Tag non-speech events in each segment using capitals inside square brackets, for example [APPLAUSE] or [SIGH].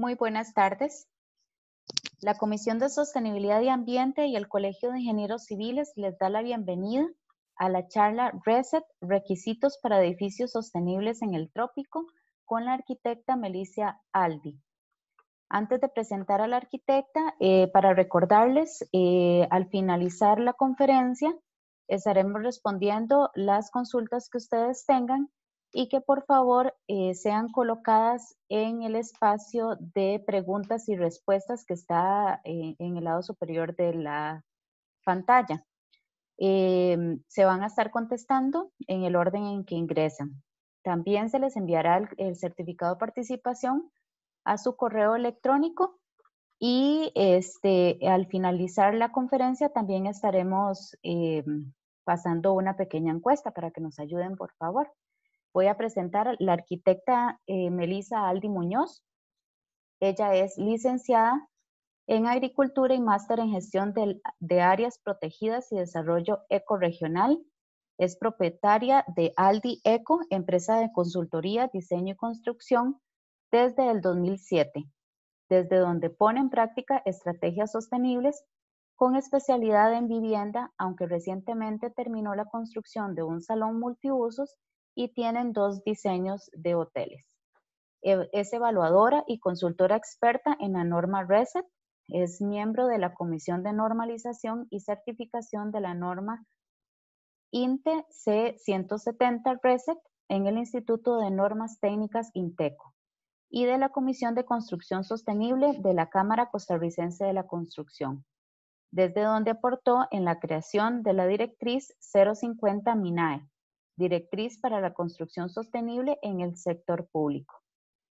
Muy buenas tardes. La Comisión de Sostenibilidad y Ambiente y el Colegio de Ingenieros Civiles les da la bienvenida a la charla RESET, Requisitos para Edificios Sostenibles en el Trópico, con la arquitecta Melicia Aldi. Antes de presentar a la arquitecta, eh, para recordarles, eh, al finalizar la conferencia, estaremos respondiendo las consultas que ustedes tengan y que por favor eh, sean colocadas en el espacio de preguntas y respuestas que está eh, en el lado superior de la pantalla. Em, se van a estar contestando en el orden en que ingresan. También se les enviará el, certificado de participación a su correo electrónico y este, al finalizar la conferencia también estaremos em, pasando una pequeña encuesta para que nos ayuden, por favor voy a presentar a la arquitecta eh, Melisa Aldi Muñoz. Ella es licenciada en Agricultura y máster en Gestión de, de Áreas Protegidas y Desarrollo Ecoregional. Es propietaria de Aldi Eco, empresa de consultoría, diseño y construcción, desde el 2007, desde donde pone en práctica estrategias sostenibles con especialidad en vivienda, aunque recientemente terminó la construcción de un salón multiusos y tienen dos diseños de hoteles. E-, es evaluadora y consultora experta en la norma RESET. Es miembro de la Comisión de Normalización y Certificación de la norma INTE C170 RESET en el Instituto de Normas Técnicas INTECO y de la Comisión de Construcción Sostenible de la Cámara Costarricense de la Construcción, desde donde aportó en la creación de la directriz 050 MINAE, directriz para la construcción sostenible en el sector público.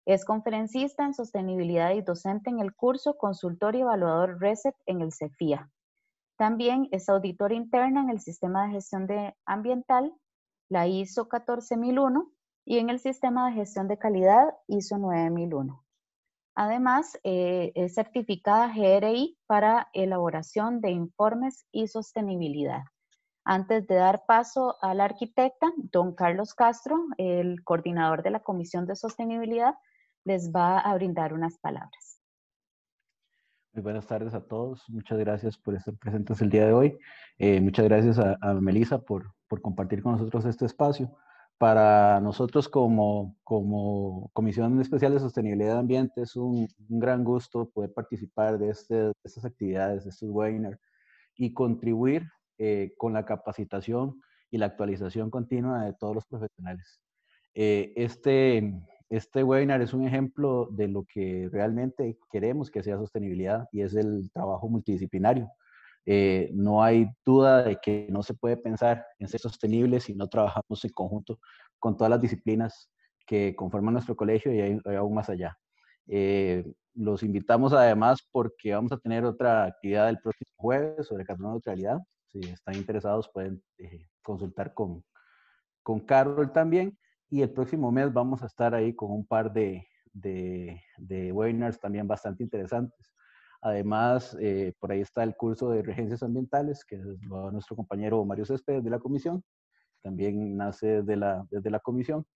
Es conferencista en sostenibilidad y docente en el curso Consultor y Evaluador RESET en el CEFIA. También es auditor interna en el Sistema de Gestión de Ambiental, la ISO 14001, y en el Sistema de Gestión de Calidad, ISO 9001. Además, eh, es certificada GRI para elaboración de informes y sostenibilidad. Antes de dar paso a la arquitecta, don Carlos Castro, el coordinador de la Comisión de Sostenibilidad, les va a brindar unas palabras. Muy buenas tardes a todos. Muchas gracias por estar presentes el día de hoy. Eh, muchas gracias a, a Melisa por, compartir con nosotros este espacio. Para nosotros como, como Comisión Especial de Sostenibilidad de Ambiente es un, gran gusto poder participar de, este, de estas actividades, de estos webinars y contribuir eh, con la capacitación y la actualización continua de todos los profesionales. Eh, este, este webinar es un ejemplo de lo que realmente queremos que sea sostenibilidad y es el trabajo multidisciplinario. Eh, no hay duda de que no se puede pensar en ser sostenible si no trabajamos en conjunto con todas las disciplinas que conforman nuestro colegio y, aún más allá. los invitamos además porque vamos a tener otra actividad el próximo jueves sobre carbono neutralidad si están interesados pueden eh, consultar con, con Carol también. Y el próximo mes vamos a estar ahí con un par de, webinars también bastante interesantes. Además, eh, por ahí está el curso de regencias ambientales, que es nuestro compañero Mario Céspedes de la comisión. También nace desde la, desde la comisión.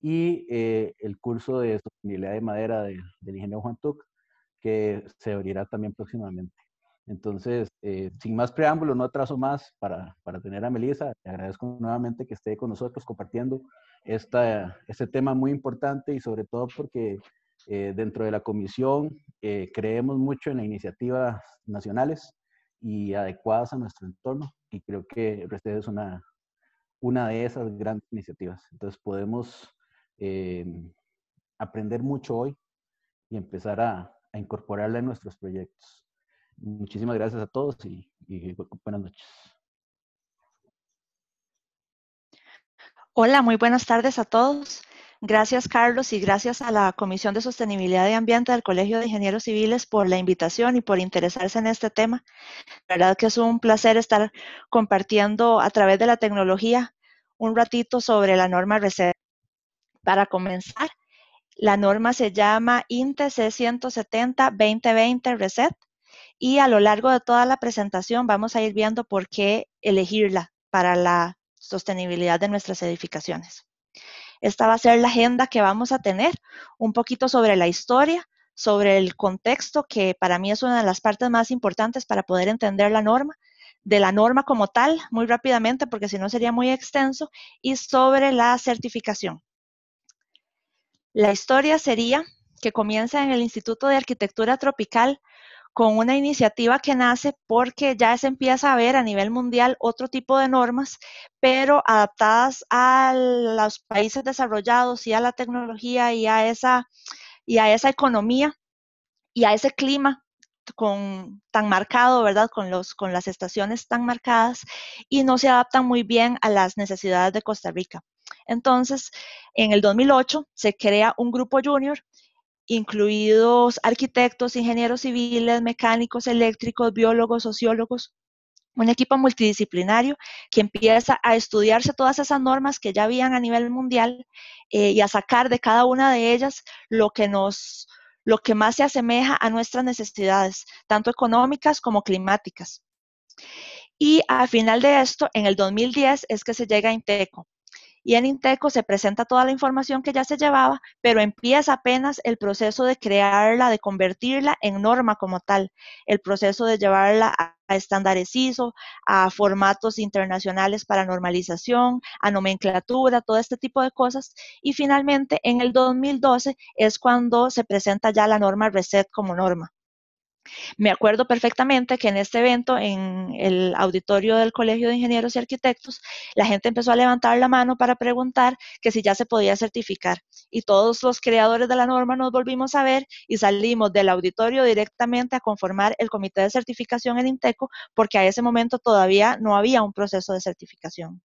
Y eh, el curso de sostenibilidad de madera del ingeniero Juan Tuc, que se abrirá también próximamente. Entonces, eh, sin más preámbulo, no atraso más para, tener a Melissa. Le agradezco nuevamente que esté con nosotros compartiendo este tema muy importante y sobre todo porque eh, dentro de la comisión eh, creemos mucho en las iniciativas nacionales y adecuadas a nuestro entorno y creo que este es una, de esas grandes iniciativas. Entonces podemos aprender mucho hoy y empezar a, a incorporarla en nuestros proyectos. Muchísimas gracias a todos y, buenas noches. Hola, muy buenas tardes a todos. Gracias, Carlos, y gracias a la Comisión de Sostenibilidad y Ambiente del Colegio de Ingenieros Civiles por la invitación y por interesarse en este tema. La verdad que es un placer estar compartiendo a través de la tecnología un ratito sobre la norma RECET. Para comenzar, la norma se llama INTE C170-2020 RESET y a lo largo de toda la presentación vamos a ir viendo por qué elegirla para la sostenibilidad de nuestras edificaciones. Esta va a ser la agenda que vamos a tener, un poquito sobre la historia, sobre el contexto, que para mí es una de las partes más importantes para poder entender la norma, de la norma como tal, muy rápidamente, porque si no sería muy extenso, y sobre la certificación. La historia sería que comienza en el Instituto de Arquitectura Tropical con una iniciativa que nace porque ya se empieza a ver a nivel mundial otro tipo de normas, pero adaptadas a los países desarrollados y a la tecnología y a esa, y a esa economía y a ese clima con, tan marcado, ¿verdad? Con, los, con las estaciones tan marcadas y no se adaptan muy bien a las necesidades de Costa Rica. Entonces, en el 2008 se crea un grupo junior incluidos arquitectos, ingenieros civiles, mecánicos, eléctricos, biólogos, sociólogos, un equipo multidisciplinario que empieza a estudiarse todas esas normas que ya habían a nivel mundial eh, y a sacar de cada una de ellas lo que nos lo que más se asemeja a nuestras necesidades, tanto económicas como climáticas. Y al final de esto, en el 2010, es que se llega a Inteco y en Inteco se presenta toda la información que ya se llevaba, pero empieza apenas el proceso de crearla, de convertirla en norma como tal, el proceso de llevarla a, estándares ISO, a formatos internacionales para normalización, a nomenclatura, todo este tipo de cosas. Y finalmente, en el 2012 es cuando se presenta ya la norma RESET como norma. Me acuerdo perfectamente que en este evento, en el auditorio del Colegio de Ingenieros y Arquitectos, la gente empezó a levantar la mano para preguntar que si ya se podía certificar. Y todos los creadores de la norma nos volvimos a ver y salimos del auditorio directamente a conformar el comité de certificación en INTECO, porque a ese momento todavía no había un proceso de certificación.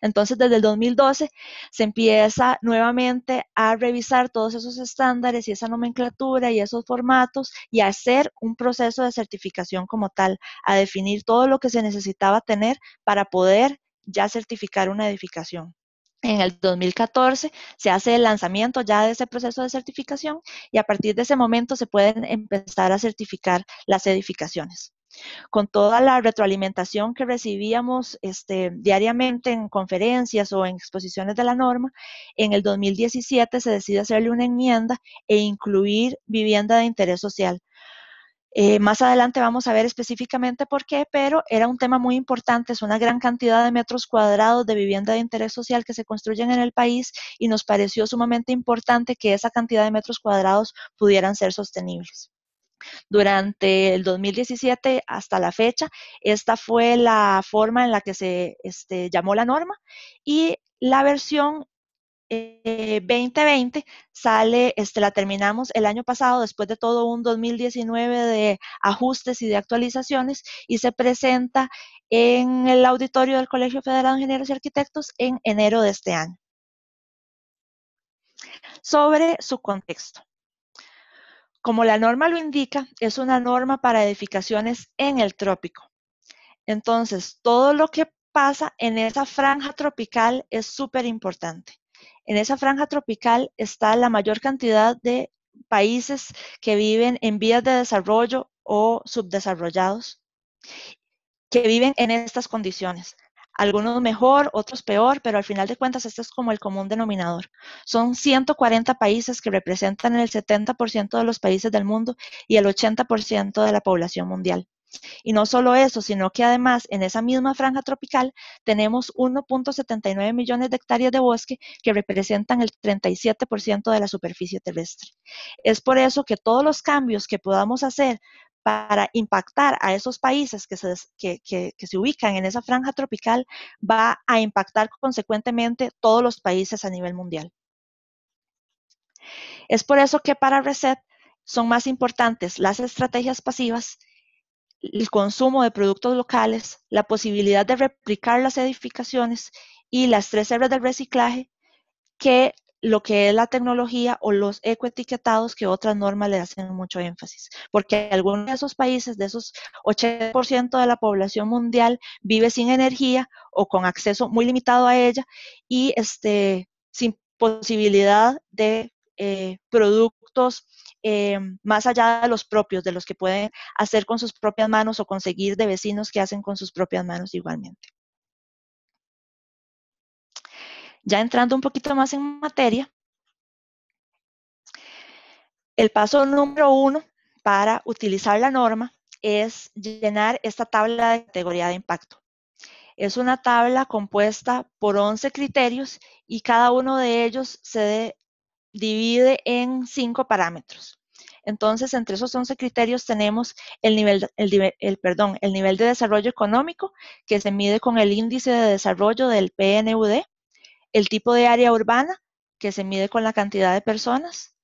Entonces, desde el 2012 se empieza nuevamente a revisar todos esos estándares y esa nomenclatura y esos formatos y a hacer un proceso de certificación como tal, a definir todo lo que se necesitaba tener para poder ya certificar una edificación. En el 2014 se hace el lanzamiento ya de ese proceso de certificación y a partir de ese momento se pueden empezar a certificar las edificaciones con toda la retroalimentación que recibíamos este, diariamente en conferencias o en exposiciones de la norma, en el 2017 se decide hacerle una enmienda e incluir vivienda de interés social. Eh, más adelante vamos a ver específicamente por qué, pero era un tema muy importante, es una gran cantidad de metros cuadrados de vivienda de interés social que se construyen en el país y nos pareció sumamente importante que esa cantidad de metros cuadrados pudieran ser sostenibles. Durante el 2017 hasta la fecha, esta fue la forma en la que se este, llamó la norma y la versión 2020 eh, sale, este, la terminamos el año pasado, después de todo un 2019 de ajustes y de actualizaciones, y se presenta en el auditorio del Colegio Federal de Ingenieros y Arquitectos en enero de este año. Sobre su contexto. Como la norma lo indica, es una norma para edificaciones en el trópico. Entonces, todo lo que pasa en esa franja tropical es súper importante. En esa franja tropical está la mayor cantidad de países que viven en vías de desarrollo o subdesarrollados, que viven en estas condiciones algunos mejor, otros peor, pero al final de cuentas este es como el común denominador. Son 140 países que representan el 70% de los países del mundo y el 80% de la población mundial. Y no solo eso, sino que además en esa misma franja tropical tenemos 1.79 millones de hectáreas de bosque que representan el 37% de la superficie terrestre. Es por eso que todos los cambios que podamos hacer para impactar a esos países que se, que, se ubican en esa franja tropical va a impactar consecuentemente todos los países a nivel mundial. Es por eso que para Reset son más importantes las estrategias pasivas, el consumo de productos locales, la posibilidad de replicar las edificaciones y las tres R del reciclaje que lo que es la tecnología o los ecoetiquetados que otras normas le hacen mucho énfasis, porque algunos de esos países, de esos 80% de la población mundial vive sin energía o con acceso muy limitado a ella y este, sin posibilidad de eh, productos em, más allá de los propios, de los que pueden hacer con sus propias manos o conseguir de vecinos que hacen con sus propias manos igualmente. Ya entrando un poquito más en materia, el paso número uno para utilizar la norma es llenar esta tabla de categoría de impacto. Es una tabla compuesta por 11 criterios y cada uno de ellos se divide en 5 parámetros. Entonces, entre esos 11 criterios tenemos el nivel, el nivel de desarrollo económico, que se mide con el índice de desarrollo del PNUD el tipo de área urbana, que se mide con la cantidad de personas,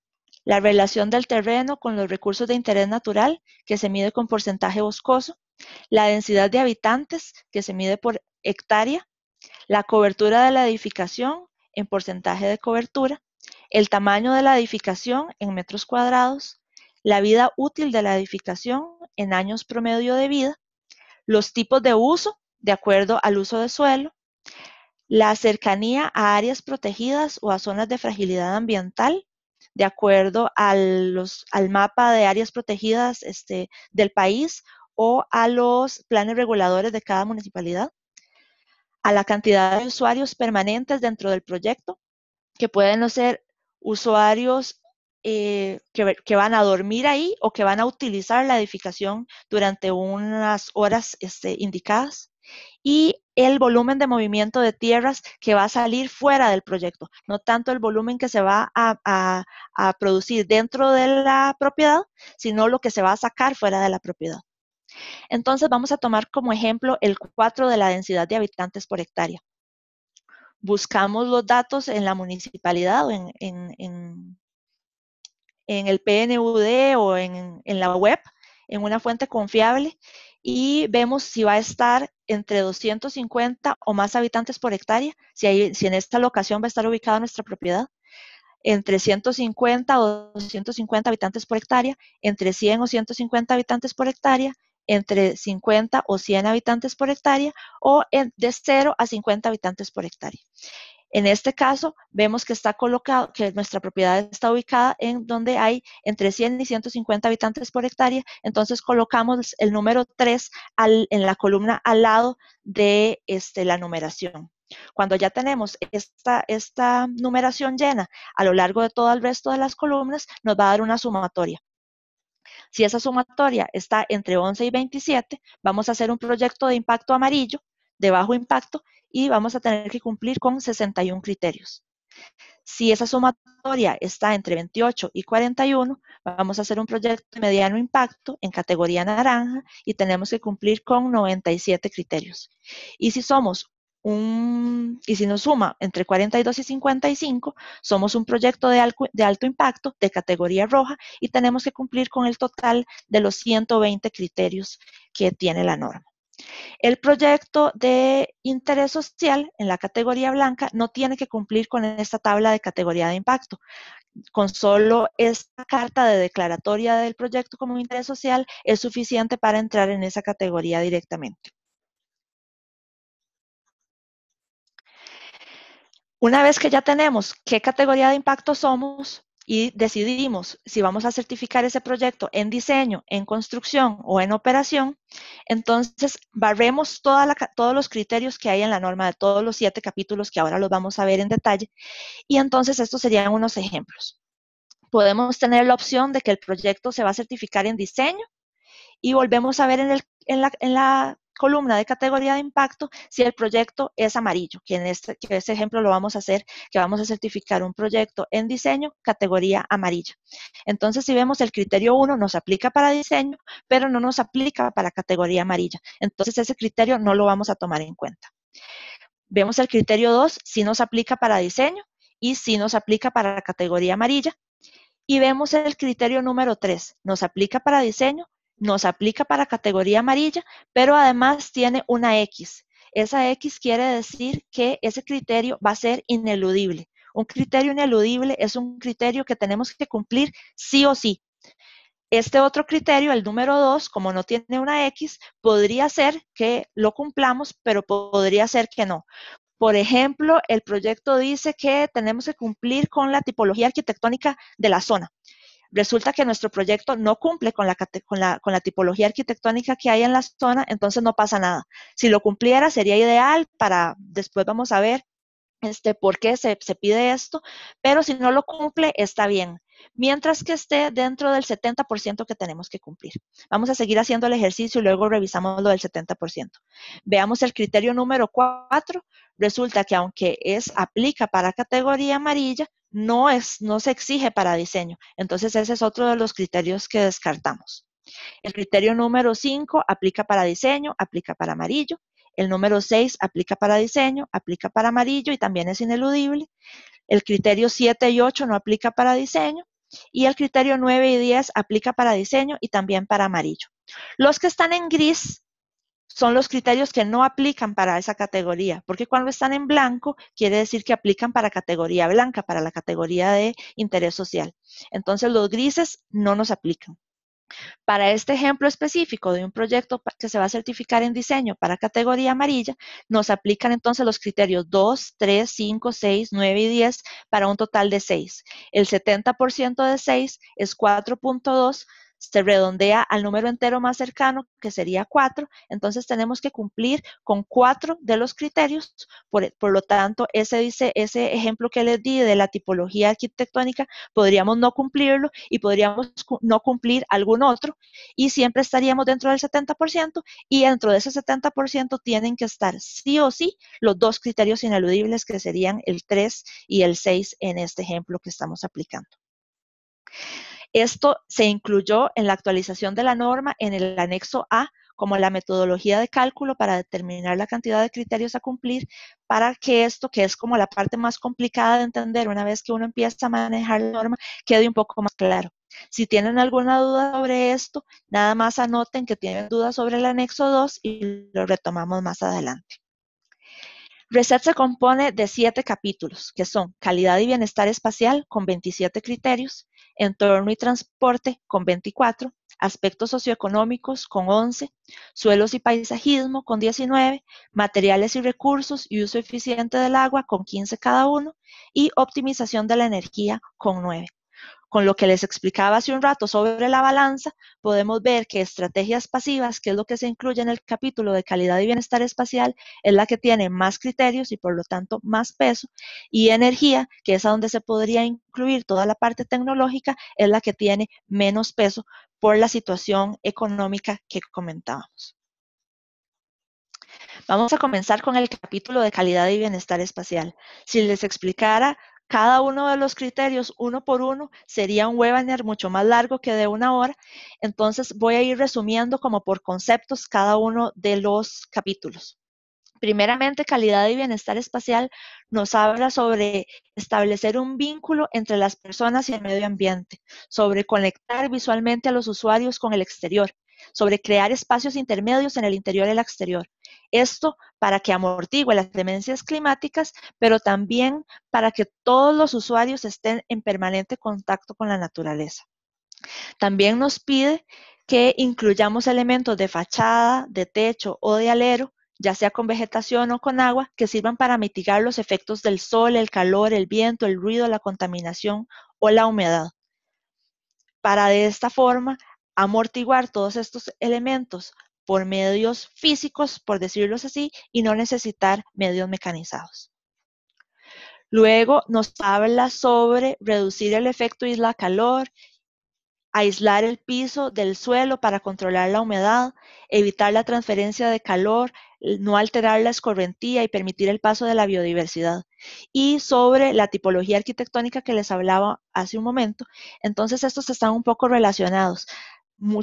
la relación del terreno con los recursos de interés natural, que se mide con porcentaje boscoso, la densidad de habitantes, que se mide por hectárea, la cobertura de la edificación en porcentaje de cobertura, el tamaño de la edificación en metros cuadrados, la vida útil de la edificación en años promedio de vida, los tipos de uso de acuerdo al uso de suelo, la cercanía a áreas protegidas o a zonas de fragilidad ambiental, de acuerdo los, al mapa de áreas protegidas este, del país o a los planes reguladores de cada municipalidad, a la cantidad de usuarios permanentes dentro del proyecto, que pueden no ser usuarios eh, que, que, van a dormir ahí o que van a utilizar la edificación durante unas horas este, indicadas. Y el volumen de movimiento de tierras que va a salir fuera del proyecto, no tanto el volumen que se va a, producir dentro de la propiedad, sino lo que se va a sacar fuera de la propiedad. Entonces vamos a tomar como ejemplo el 4 de la densidad de habitantes por hectárea. Buscamos los datos en la municipalidad o en, en el PNUD o en la web, en una fuente confiable y vemos si va a estar entre 250 o más habitantes por hectárea, si, en esta locación va a estar ubicada nuestra propiedad, entre 150 o 250 habitantes por hectárea, entre 100 o 150 habitantes por hectárea, entre 50 o 100 habitantes por hectárea o de 0 a 50 habitantes por hectárea. En este caso, vemos que está colocado, que nuestra propiedad está ubicada en donde hay entre 100 y 150 habitantes por hectárea, entonces colocamos el número 3 en la columna al lado de este, la numeración. Cuando ya tenemos esta numeración llena a lo largo de todo el resto de las columnas, nos va a dar una sumatoria. Si esa sumatoria está entre 11 y 27, vamos a hacer un proyecto de impacto amarillo, de bajo impacto, y vamos a tener que cumplir con 61 criterios. Si esa sumatoria está entre 28 y 41, vamos a hacer un proyecto de mediano impacto en categoría naranja y tenemos que cumplir con 97 criterios. Y si somos un, y si nos suma entre 42 y 55, somos un proyecto de de alto impacto de categoría roja y tenemos que cumplir con el total de los 120 criterios que tiene la norma. El proyecto de interés social en la categoría blanca no tiene que cumplir con esta tabla de categoría de impacto. Con solo esta carta de declaratoria del proyecto como interés social es suficiente para entrar en esa categoría directamente. Una vez que ya tenemos qué categoría de impacto somos, y decidimos si vamos a certificar ese proyecto en diseño, en construcción o en operación, entonces barremos todos los criterios que hay en la norma de todos los siete capítulos que ahora los vamos a ver en detalle y entonces estos serían unos ejemplos. Podemos tener la opción de que el proyecto se va a certificar en diseño y volvemos a ver en, en la columna de categoría de impacto si el proyecto es amarillo, que en este, ejemplo lo vamos a hacer, que vamos a certificar un proyecto en diseño categoría amarilla. Entonces, si vemos el criterio 1 nos aplica para diseño, pero no nos aplica para categoría amarilla. Entonces, ese criterio no lo vamos a tomar en cuenta. Vemos el criterio 2, si nos aplica para diseño y si nos aplica para categoría amarilla. Y vemos el criterio número 3, nos aplica para diseño, nos aplica para categoría amarilla, pero además tiene una X. Esa X quiere decir que ese criterio va a ser ineludible. Un criterio ineludible es un criterio que tenemos que cumplir sí o sí. Este otro criterio, el número 2, como no tiene una X, podría ser que lo cumplamos, pero podría ser que no. Por ejemplo, el proyecto dice que tenemos que cumplir con la tipología arquitectónica de la zona resulta que nuestro proyecto no cumple con la, tipología arquitectónica que hay en la zona, entonces no pasa nada. Si lo cumpliera sería ideal para, después vamos a ver este, por qué se, se, pide esto, pero si no lo cumple, está bien, mientras que esté dentro del 70% que tenemos que cumplir. Vamos a seguir haciendo el ejercicio y luego revisamos lo del 70%. Veamos el criterio número 4. Resulta que aunque es aplica para categoría amarilla, no, es, no se exige para diseño. Entonces, ese es otro de los criterios que descartamos. El criterio número 5 aplica para diseño, aplica para amarillo. El número 6 aplica para diseño, aplica para amarillo y también es ineludible. El criterio 7 y 8 no aplica para diseño. Y el criterio 9 y 10 aplica para diseño y también para amarillo. Los que están en gris son los criterios que no aplican para esa categoría, porque cuando están en blanco quiere decir que aplican para categoría blanca, para la categoría de interés social. Entonces los grises no nos aplican. Para este ejemplo específico de un proyecto que se va a certificar en diseño para categoría amarilla, nos aplican entonces los criterios 2, 3, 5, 6, 9 y 10 para un total de 6. El 70% de 6 es 4.2 se redondea al número entero más cercano, que sería 4. Entonces tenemos que cumplir con 4 de los criterios. Por, lo tanto, ese, dice, ese ejemplo que les di de la tipología arquitectónica, podríamos no cumplirlo y podríamos no cumplir algún otro. Y siempre estaríamos dentro del 70% y dentro de ese 70% tienen que estar sí o sí los dos criterios ineludibles que serían el 3 y el 6 en este ejemplo que estamos aplicando. Esto se incluyó en la actualización de la norma en el anexo A como la metodología de cálculo para determinar la cantidad de criterios a cumplir para que esto, que es como la parte más complicada de entender una vez que uno empieza a manejar la norma, quede un poco más claro. Si tienen alguna duda sobre esto, nada más anoten que tienen dudas sobre el anexo 2 y lo retomamos más adelante. Reset se compone de siete capítulos, que son calidad y bienestar espacial con 27 criterios, entorno y transporte con 24, aspectos socioeconómicos con 11, suelos y paisajismo con 19, materiales y recursos y uso eficiente del agua con 15 cada uno y optimización de la energía con 9. Con lo que les explicaba hace un rato sobre la balanza, podemos ver que estrategias pasivas, que es lo que se incluye en el capítulo de calidad y bienestar espacial, es la que tiene más criterios y por lo tanto más peso, y energía, que es a donde se podría incluir toda la parte tecnológica, es la que tiene menos peso por la situación económica que comentábamos. Vamos a comenzar con el capítulo de calidad y bienestar espacial. Si les explicara cada uno de los criterios uno por uno sería un webinar mucho más largo que de una hora. Entonces voy a ir resumiendo como por conceptos cada uno de los capítulos. Primeramente, calidad y bienestar espacial nos habla sobre establecer un vínculo entre las personas y el medio ambiente, sobre conectar visualmente a los usuarios con el exterior, sobre crear espacios intermedios en el interior y el exterior, esto para que amortigue las demencias climáticas, pero también para que todos los usuarios estén en permanente contacto con la naturaleza. También nos pide que incluyamos elementos de fachada, de techo o de alero, ya sea con vegetación o con agua, que sirvan para mitigar los efectos del sol, el calor, el viento, el ruido, la contaminación o la humedad. Para de esta forma amortiguar todos estos elementos por medios físicos, por decirlos así, y no necesitar medios mecanizados. Luego nos habla sobre reducir el efecto isla-calor, aislar el piso del suelo para controlar la humedad, evitar la transferencia de calor, no alterar la escorrentía y permitir el paso de la biodiversidad. Y sobre la tipología arquitectónica que les hablaba hace un momento, entonces estos están un poco relacionados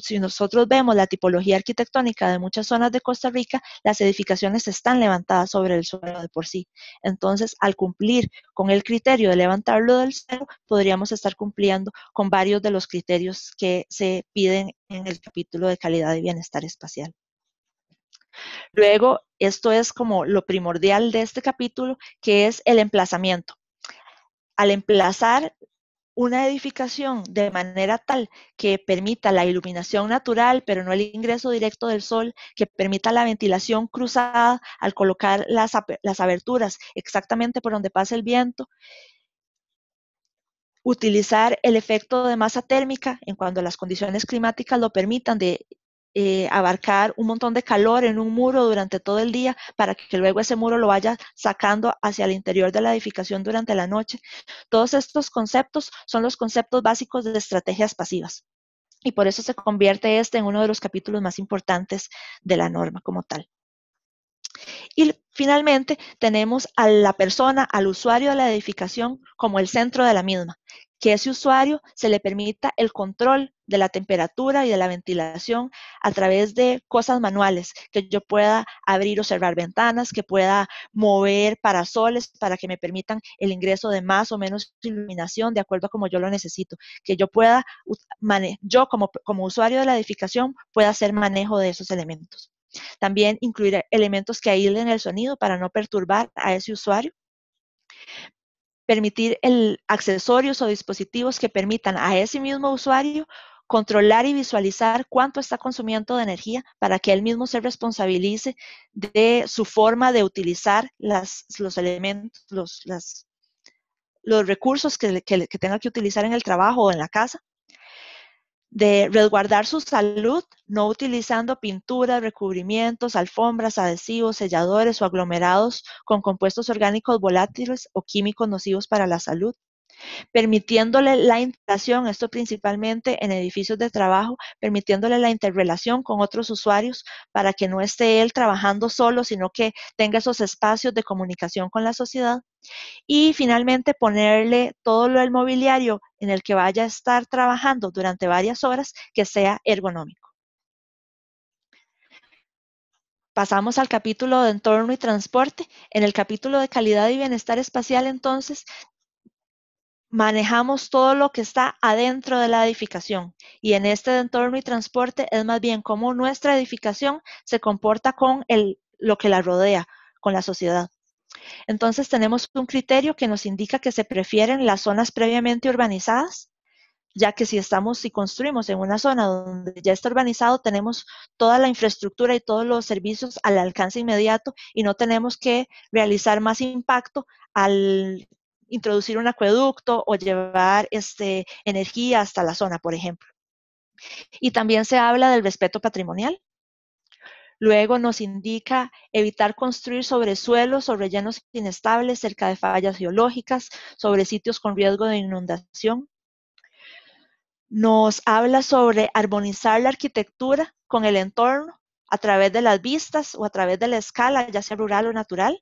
si nosotros vemos la tipología arquitectónica de muchas zonas de Costa Rica, las edificaciones están levantadas sobre el suelo de por sí. Entonces, al cumplir con el criterio de levantarlo del suelo, podríamos estar cumpliendo con varios de los criterios que se piden en el capítulo de calidad y bienestar espacial. Luego, esto es como lo primordial de este capítulo, que es el emplazamiento. Al emplazar una edificación de manera tal que permita la iluminación natural, pero no el ingreso directo del sol, que permita la ventilación cruzada al colocar las, las aberturas exactamente por donde pasa el viento, utilizar el efecto de masa térmica en cuando las condiciones climáticas lo permitan de eh, abarcar un montón de calor en un muro durante todo el día para que luego ese muro lo vaya sacando hacia el interior de la edificación durante la noche. Todos estos conceptos son los conceptos básicos de estrategias pasivas y por eso se convierte este en uno de los capítulos más importantes de la norma como tal. Y finalmente tenemos a la persona, al usuario de la edificación como el centro de la misma, que ese usuario se le permita el control de la temperatura y de la ventilación a través de cosas manuales, que yo pueda abrir o cerrar ventanas, que pueda mover parasoles para que me permitan el ingreso de más o menos iluminación de acuerdo a como yo lo necesito, que yo pueda, yo como, como usuario de la edificación pueda hacer manejo de esos elementos. También incluir elementos que aíslen el sonido para no perturbar a ese usuario permitir el accesorios o dispositivos que permitan a ese mismo usuario controlar y visualizar cuánto está consumiendo de energía para que él mismo se responsabilice de su forma de utilizar los elementos, los, los recursos que tenga que utilizar en el trabajo o en la casa de resguardar su salud no utilizando pinturas, recubrimientos, alfombras, adhesivos, selladores o aglomerados con compuestos orgánicos volátiles o químicos nocivos para la salud permitiéndole la interacción, esto principalmente en edificios de trabajo, permitiéndole la interrelación con otros usuarios para que no esté él trabajando solo, sino que tenga esos espacios de comunicación con la sociedad. Y finalmente ponerle todo lo del mobiliario en el que vaya a estar trabajando durante varias horas que sea ergonómico. Pasamos al capítulo de entorno y transporte. En el capítulo de calidad y bienestar espacial, entonces, manejamos todo lo que está adentro de la edificación y en este entorno y transporte es más bien cómo nuestra edificación se comporta con lo que la rodea, con la sociedad. Entonces tenemos un criterio que nos indica que se prefieren las zonas previamente urbanizadas, ya que si estamos, si construimos en una zona donde ya está urbanizado, tenemos toda la infraestructura y todos los servicios al alcance inmediato y no tenemos que realizar más impacto al introducir un acueducto o llevar este, energía hasta la zona, por ejemplo. Y también se habla del respeto patrimonial. Luego nos indica evitar construir sobre suelos o rellenos inestables cerca de fallas geológicas, sobre sitios con riesgo de inundación. Nos habla sobre armonizar la arquitectura con el entorno a través de las vistas o a través de la escala, ya sea rural o natural.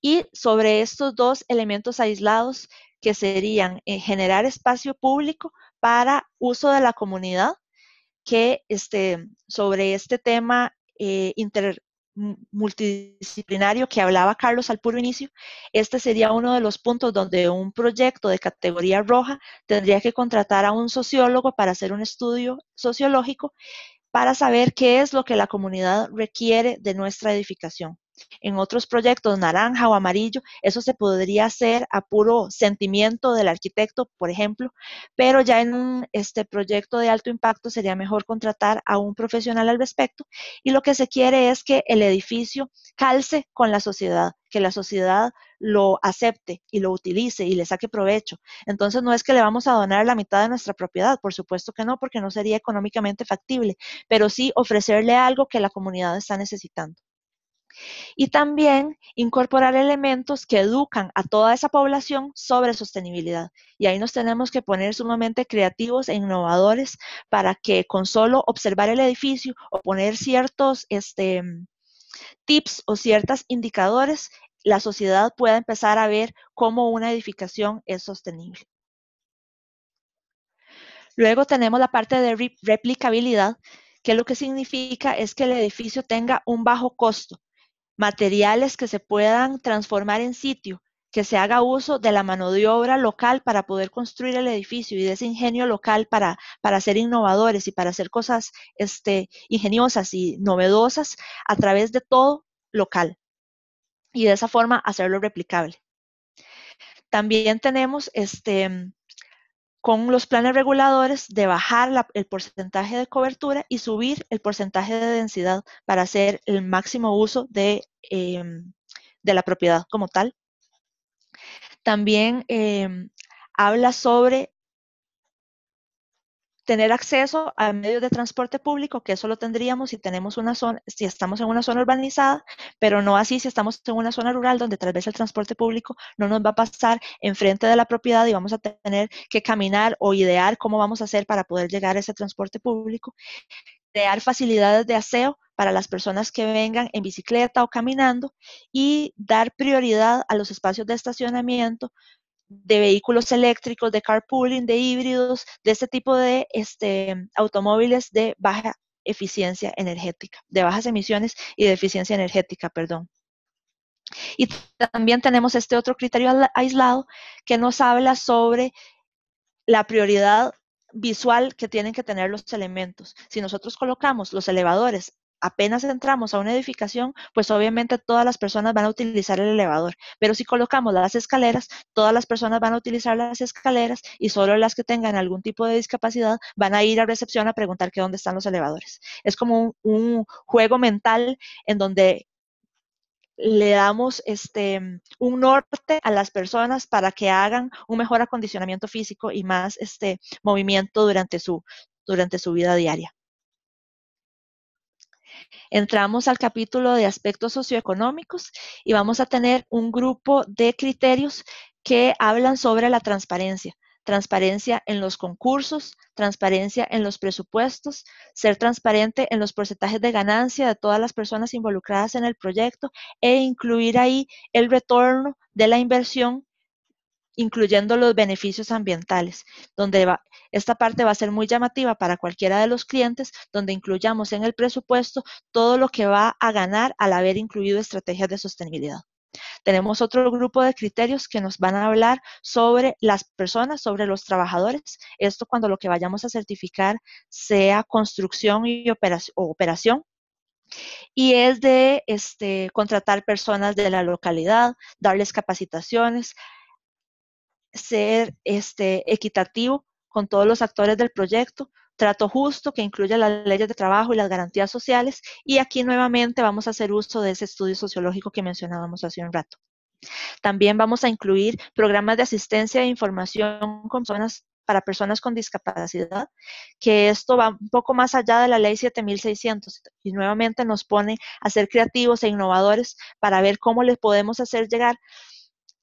Y sobre estos dos elementos aislados, que serían eh, generar espacio público para uso de la comunidad, que este, sobre este tema eh, multidisciplinario que hablaba Carlos al puro inicio, este sería uno de los puntos donde un proyecto de categoría roja tendría que contratar a un sociólogo para hacer un estudio sociológico para saber qué es lo que la comunidad requiere de nuestra edificación. En otros proyectos naranja o amarillo, eso se podría hacer a puro sentimiento del arquitecto, por ejemplo, pero ya en un este, proyecto de alto impacto sería mejor contratar a un profesional al respecto y lo que se quiere es que el edificio calce con la sociedad, que la sociedad lo acepte y lo utilice y le saque provecho. Entonces no es que le vamos a donar la mitad de nuestra propiedad, por supuesto que no, porque no sería económicamente factible, pero sí ofrecerle algo que la comunidad está necesitando. Y también incorporar elementos que educan a toda esa población sobre sostenibilidad. Y ahí nos tenemos que poner sumamente creativos e innovadores para que con solo observar el edificio o poner ciertos este, tips o ciertos indicadores, la sociedad pueda empezar a ver cómo una edificación es sostenible. Luego tenemos la parte de replicabilidad, que lo que significa es que el edificio tenga un bajo costo, materiales que se puedan transformar en sitio, que se haga uso de la mano de obra local para poder construir el edificio y de ese ingenio local para, para ser innovadores y para hacer cosas este, ingeniosas y novedosas a través de todo local y de esa forma hacerlo replicable. También tenemos este, con los planes reguladores de bajar el porcentaje de cobertura y subir el porcentaje de densidad para hacer el máximo uso de, em, la propiedad como tal. También em, habla sobre tener acceso a medios de transporte público, que eso lo tendríamos si tenemos una zona, si estamos en una zona urbanizada, pero no así si estamos en una zona rural donde tal vez el transporte público no nos va a pasar enfrente de la propiedad y vamos a tener que caminar o idear cómo vamos a hacer para poder llegar a ese transporte público, crear facilidades de aseo para las personas que vengan en bicicleta o caminando y dar prioridad a los espacios de estacionamiento de vehículos eléctricos, de carpooling, de híbridos, de este tipo de este, automóviles de baja eficiencia energética, de bajas emisiones y de eficiencia energética, perdón. Y también tenemos este otro criterio aislado que nos habla sobre la prioridad visual que tienen que tener los elementos. Si nosotros colocamos los elevadores apenas entramos a una edificación, pues obviamente todas las personas van a utilizar el elevador. Pero si colocamos las escaleras, todas las personas van a utilizar las escaleras y solo las que tengan algún tipo de discapacidad van a ir a recepción a preguntar que dónde están los elevadores. Es como un, juego mental en donde le damos este, un norte a las personas para que hagan un mejor acondicionamiento físico y más este, movimiento durante su, durante su vida diaria entramos al capítulo de aspectos socioeconómicos y vamos a tener un grupo de criterios que hablan sobre la transparencia. Transparencia en los concursos, transparencia en los presupuestos, ser transparente en los porcentajes de ganancia de todas las personas involucradas en el proyecto e incluir ahí el retorno de la inversión incluyendo los beneficios ambientales, donde esta parte va a ser muy llamativa para cualquiera de los clientes, donde incluyamos en el presupuesto todo lo que va a ganar al haber incluido estrategias de sostenibilidad. Tenemos otro grupo de criterios que nos van a hablar sobre las personas, sobre los trabajadores. Esto cuando lo que vayamos a certificar sea construcción y operación, o operación y es de este, contratar personas de la localidad, darles capacitaciones, ser este, equitativo con todos los actores del proyecto, trato justo que incluya las leyes de trabajo y las garantías sociales. Y aquí nuevamente vamos a hacer uso de ese estudio sociológico que mencionábamos hace un rato. También vamos a incluir programas de asistencia e información con para personas con discapacidad, que esto va un poco más allá de la ley 7600 y nuevamente nos pone a ser creativos e innovadores para ver cómo les podemos hacer llegar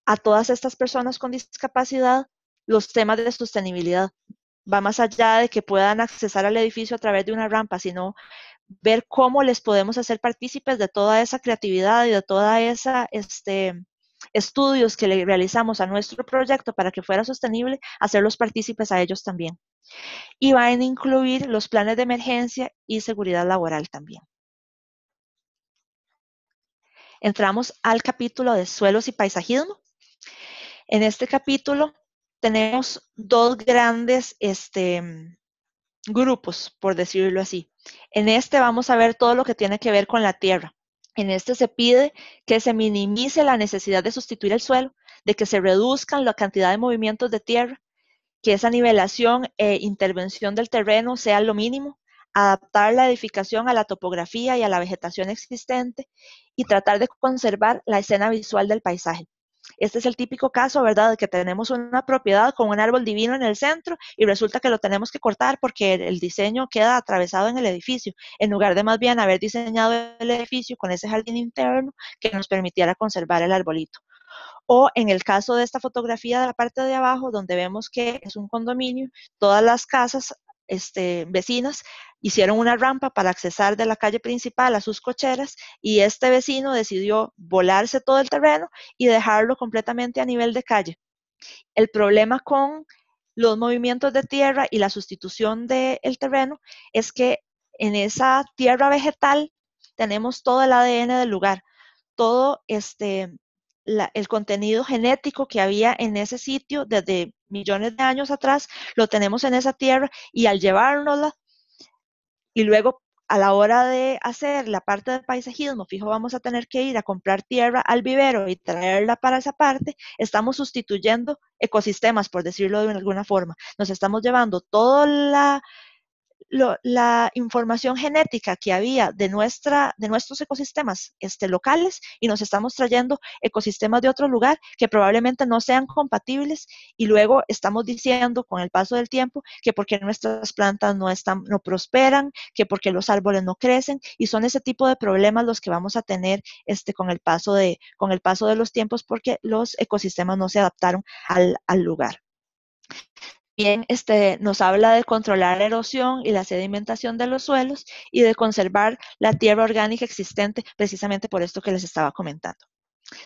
a todas estas personas con discapacidad los temas de sostenibilidad. Va más allá de que puedan accesar al edificio a través de una rampa, sino ver cómo les podemos hacer partícipes de toda esa creatividad y de toda esa este, estudios que le realizamos a nuestro proyecto para que fuera sostenible, hacerlos partícipes a ellos también. Y va a incluir los planes de emergencia y seguridad laboral también. Entramos al capítulo de suelos y paisajismo. En este capítulo tenemos dos grandes este, grupos, por decirlo así. En este vamos a ver todo lo que tiene que ver con la tierra. En este se pide que se minimice la necesidad de sustituir el suelo, de que se reduzcan la cantidad de movimientos de tierra, que esa nivelación e intervención del terreno sea lo mínimo, adaptar la edificación a la topografía y a la vegetación existente y tratar de conservar la escena visual del paisaje. Este es el típico caso, ¿verdad?, de que tenemos una propiedad con un árbol divino en el centro y resulta que lo tenemos que cortar porque el diseño queda atravesado en el edificio, en lugar de más bien haber diseñado el edificio con ese jardín interno que nos permitiera conservar el arbolito. O en el caso de esta fotografía de la parte de abajo, donde vemos que es un condominio, todas las casas este, vecinas hicieron una rampa para accesar de la calle principal a sus cocheras y este vecino decidió volarse todo el terreno y dejarlo completamente a nivel de calle. El problema con los movimientos de tierra y la sustitución del terreno es que en esa tierra vegetal tenemos todo el ADN del lugar, todo este, el contenido genético que había en ese sitio desde millones de años atrás, lo tenemos en esa tierra y al llevárnosla y luego a la hora de hacer la parte del paisajismo, fijo, vamos a tener que ir a comprar tierra al vivero y traerla para esa parte, estamos sustituyendo ecosistemas, por decirlo de alguna forma. Nos estamos llevando toda la la información genética que había de, nuestra, de nuestros ecosistemas este, locales y nos estamos trayendo ecosistemas de otro lugar que probablemente no sean compatibles y luego estamos diciendo con el paso del tiempo que porque nuestras plantas no, están, no prosperan, que porque los árboles no crecen y son ese tipo de problemas los que vamos a tener este, con, el paso de, con el paso de los tiempos porque los ecosistemas no se adaptaron al, al lugar. Bien, este, nos habla de controlar la erosión y la sedimentación de los suelos y de conservar la tierra orgánica existente, precisamente por esto que les estaba comentando.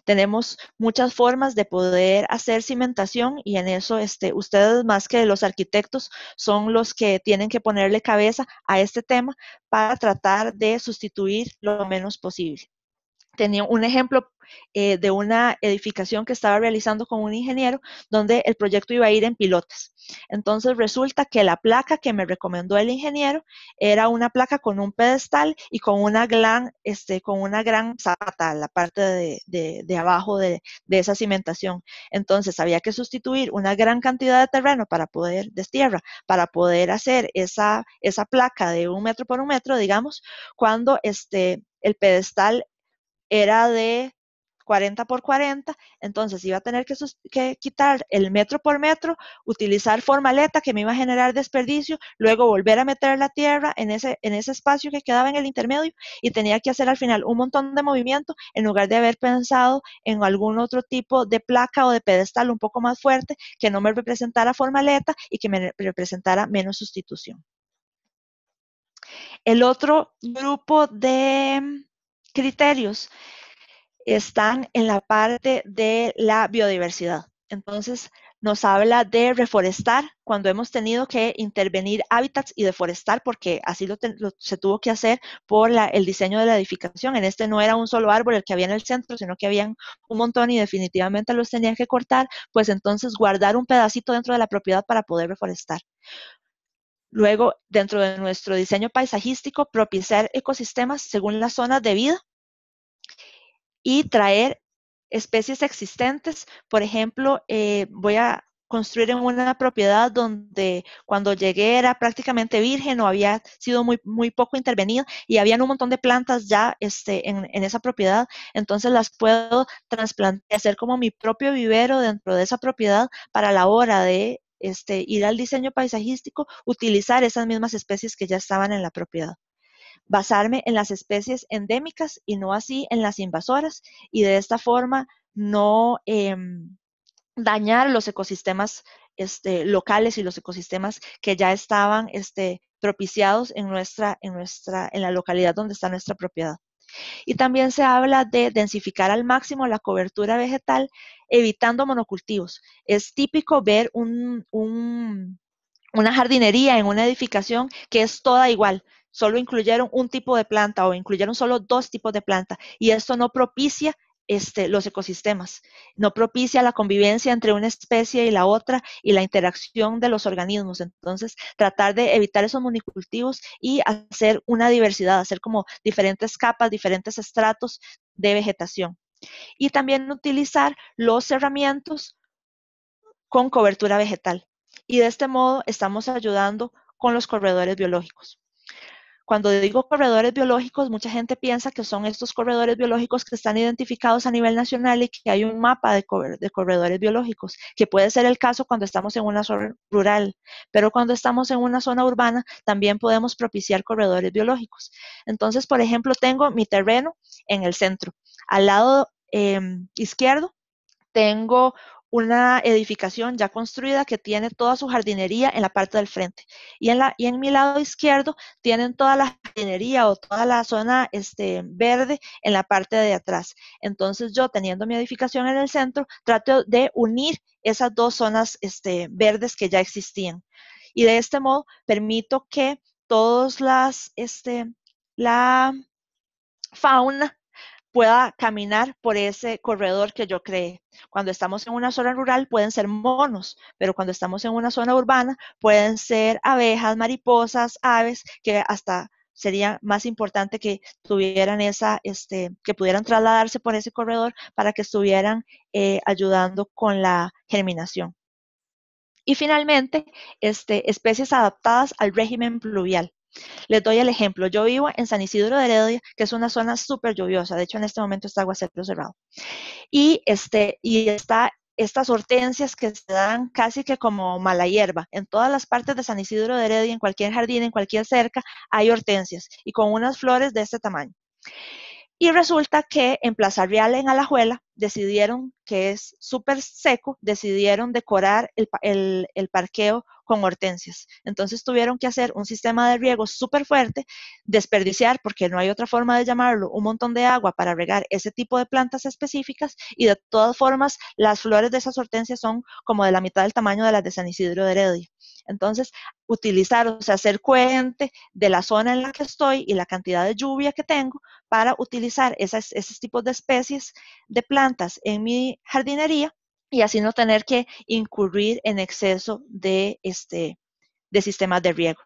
Tenemos muchas formas de poder hacer cimentación y en eso este, ustedes más que los arquitectos son los que tienen que ponerle cabeza a este tema para tratar de sustituir lo menos posible tenía un ejemplo eh, de una edificación que estaba realizando con un ingeniero donde el proyecto iba a ir en pilotes. Entonces resulta que la placa que me recomendó el ingeniero era una placa con un pedestal y con una gran, este, con una gran zapata, la parte de, abajo de, esa cimentación. Entonces había que sustituir una gran cantidad de terreno para poder, destierra para poder hacer esa, esa placa de un metro por un metro, digamos, cuando este, el pedestal era de 40 por 40, entonces iba a tener que, quitar el metro por metro, utilizar formaleta que me iba a generar desperdicio, luego volver a meter la tierra en ese, en ese espacio que quedaba en el intermedio y tenía que hacer al final un montón de movimiento en lugar de haber pensado en algún otro tipo de placa o de pedestal un poco más fuerte que no me representara formaleta y que me representara menos sustitución. El otro grupo de criterios están en la parte de la biodiversidad. Entonces, nos habla de reforestar cuando hemos tenido que intervenir hábitats y deforestar porque así lo, se tuvo que hacer por el diseño de la edificación. En este no era un solo árbol el que había en el centro, sino que habían un montón y definitivamente los tenían que cortar, pues entonces guardar un pedacito dentro de la propiedad para poder reforestar. Luego, dentro de nuestro diseño paisajístico, propiciar ecosistemas según las zonas de vida y traer especies existentes. Por ejemplo, eh, voy a construir en una propiedad donde cuando llegué era prácticamente virgen o había sido muy, muy poco intervenido y habían un montón de plantas ya este, en, en, esa propiedad, entonces las puedo trasplantar, hacer como mi propio vivero dentro de esa propiedad para la hora de este, al diseño paisajístico utilizar esas mismas especies que ya estaban en la propiedad. Basarme en las especies endémicas y no así en las invasoras y de esta forma no em, dañar los ecosistemas este, locales y los ecosistemas que ya estaban este, propiciados en, nuestra, en, nuestra, en la localidad donde está nuestra propiedad. Y también se habla de densificar al máximo la cobertura vegetal, evitando monocultivos. Es típico ver una jardinería en una edificación que es toda igual, solo incluyeron un tipo de planta o incluyeron solo dos tipos de planta y esto no propicia este, los ecosistemas, no propicia la convivencia entre una especie y la otra y la interacción de los organismos. Entonces, tratar de evitar esos monocultivos y hacer una diversidad, hacer como diferentes capas, diferentes estratos de vegetación. Y también utilizar los cerramientos con cobertura vegetal. Y de este modo estamos ayudando con los corredores biológicos. Cuando digo corredores biológicos, mucha gente piensa que son estos corredores biológicos que están identificados a nivel nacional y que hay un mapa de, corredores biológicos, que puede ser el caso cuando estamos en una zona rural, pero cuando estamos en una zona urbana también podemos propiciar corredores biológicos. Entonces, por ejemplo, tengo mi terreno en el centro. Al lado em, izquierdo tengo una edificación ya construida que tiene toda su jardinería en la parte del frente. Y en, la, y en mi lado izquierdo tienen toda la jardinería o toda la zona este, verde en la parte de atrás. Entonces yo teniendo mi edificación en el centro, trato de unir esas dos zonas este, verdes que ya existían. Y de este modo permito que todas las, este, la fauna pueda caminar por ese corredor que yo cree. Cuando estamos en una zona rural pueden ser monos, pero cuando estamos en una zona urbana pueden ser abejas, mariposas, aves, que hasta sería más importante que tuvieran esa, este, que pudieran trasladarse por ese corredor para que estuvieran eh, ayudando con la germinación. Y finalmente, este, especies adaptadas al régimen pluvial. Les doy el ejemplo. Yo vivo en San Isidro de Heredia, que es una zona súper lluviosa. De hecho, en este momento está aguacero cerrado. Y, este, y está estas hortensias que se dan casi que como mala hierba. En todas las partes de San Isidro de Heredia, en cualquier jardín, en cualquier cerca, hay hortensias y con unas flores de este tamaño. Y resulta que en Plaza Real, en Alajuela, decidieron, que es súper seco, decidieron decorar el, el, parqueo con hortensias. Entonces tuvieron que hacer un sistema de riego súper fuerte, desperdiciar, porque no hay otra forma de llamarlo, un montón de agua para regar ese tipo de plantas específicas. Y de todas formas, las flores de esas hortensias son como de la mitad del tamaño de las de San Isidro de Heredia. Entonces, utilizar, o sea, hacer coherente de la zona en la que estoy y la cantidad de lluvia que tengo para utilizar esas, esos tipos de especies de plantas en mi jardinería y así no tener que incurrir en exceso de, este, de sistemas de riego.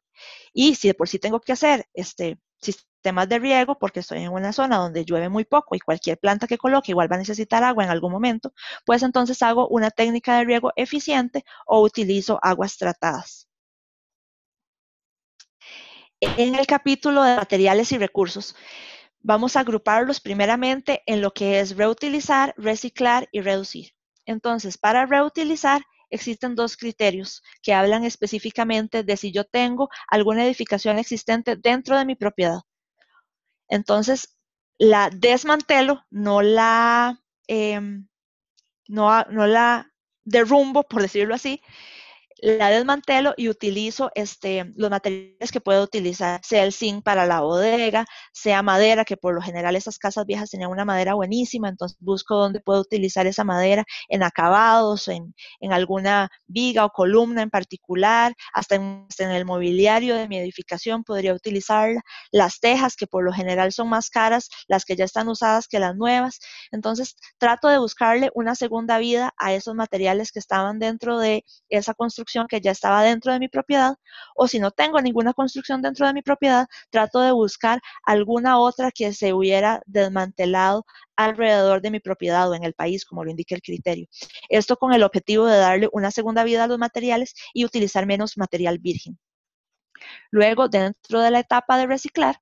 Y si de por sí tengo que hacer este, sistemas de riego porque estoy en una zona donde llueve muy poco y cualquier planta que coloque igual va a necesitar agua en algún momento, pues entonces hago una técnica de riego eficiente o utilizo aguas tratadas. En el capítulo de materiales y recursos, vamos a agruparlos primeramente en lo que es reutilizar, reciclar y reducir. Entonces, para reutilizar, existen dos criterios que hablan específicamente de si yo tengo alguna edificación existente dentro de mi propiedad. Entonces, la desmantelo, no la, em, derrumbo, por decirlo así, la desmantelo y utilizo este, los materiales que puedo utilizar, sea el zinc para la bodega, sea madera, que por lo general esas casas viejas tenían una madera buenísima, entonces busco dónde puedo utilizar esa madera en acabados, en, alguna viga o columna en particular, hasta en, hasta en, el mobiliario de mi edificación podría utilizarla, las tejas, que por lo general son más caras, las que ya están usadas que las nuevas, entonces trato de buscarle una segunda vida a esos materiales que estaban dentro de esa construcción que ya estaba dentro de mi propiedad, o si no tengo ninguna construcción dentro de mi propiedad, trato de buscar alguna otra que se hubiera desmantelado alrededor de mi propiedad o en el país, como lo indica el criterio. Esto con el objetivo de darle una segunda vida a los materiales y utilizar menos material virgen. Luego, dentro de la etapa de reciclar,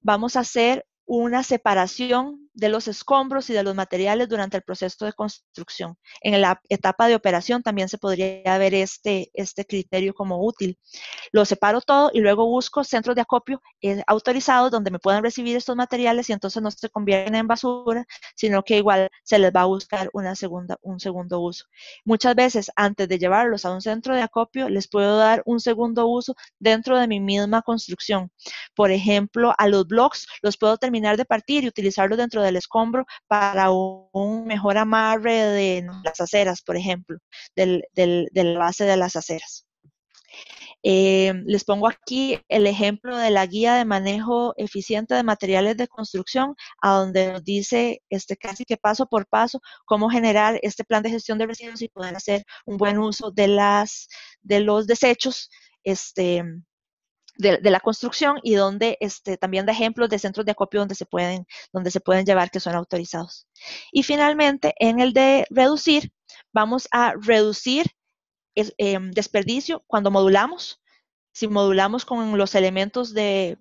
vamos a hacer una separación de los escombros y de los materiales durante el proceso de construcción. En la etapa de operación también se podría ver este, este criterio como útil. Lo separo todo y luego busco centros de acopio eh, autorizados donde me puedan recibir estos materiales y entonces no se convierten en basura, sino que igual se les va a buscar una segunda, un segundo uso. Muchas veces antes de llevarlos a un centro de acopio les puedo dar un segundo uso dentro de mi misma construcción. Por ejemplo, a los bloques los puedo terminar de partir y utilizarlos dentro de del escombro para un mejor amarre de las aceras, por ejemplo, del, de la base de las aceras. Eh, les pongo aquí el ejemplo de la guía de manejo eficiente de materiales de construcción, a donde nos dice este, casi que paso por paso cómo generar este plan de gestión de residuos y poder hacer un buen uso de, las, de los desechos este, de, la construcción y donde este, también de ejemplos de centros de acopio donde se, pueden, donde se pueden llevar que son autorizados. Y finalmente, en el de reducir, vamos a reducir el em, desperdicio cuando modulamos. Si modulamos con los elementos de,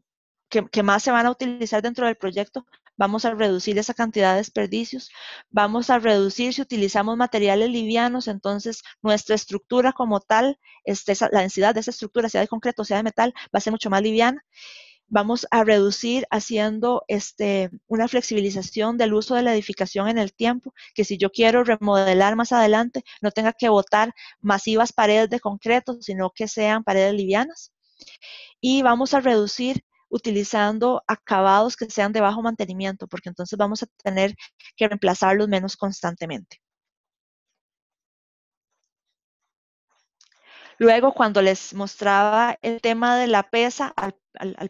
que, más se van a utilizar dentro del proyecto, vamos a reducir esa cantidad de desperdicios, vamos a reducir si utilizamos materiales livianos, entonces nuestra estructura como tal, este, la densidad de esa estructura, sea de concreto, sea de metal, va a ser mucho más liviana. Vamos a reducir haciendo este, una flexibilización del uso de la edificación en el tiempo, que si yo quiero remodelar más adelante, no tenga que botar masivas paredes de concreto, sino que sean paredes livianas y vamos a reducir utilizando acabados que sean de bajo mantenimiento, porque entonces vamos a tener que reemplazarlos menos constantemente. Luego, cuando les mostraba el tema de la pesa al,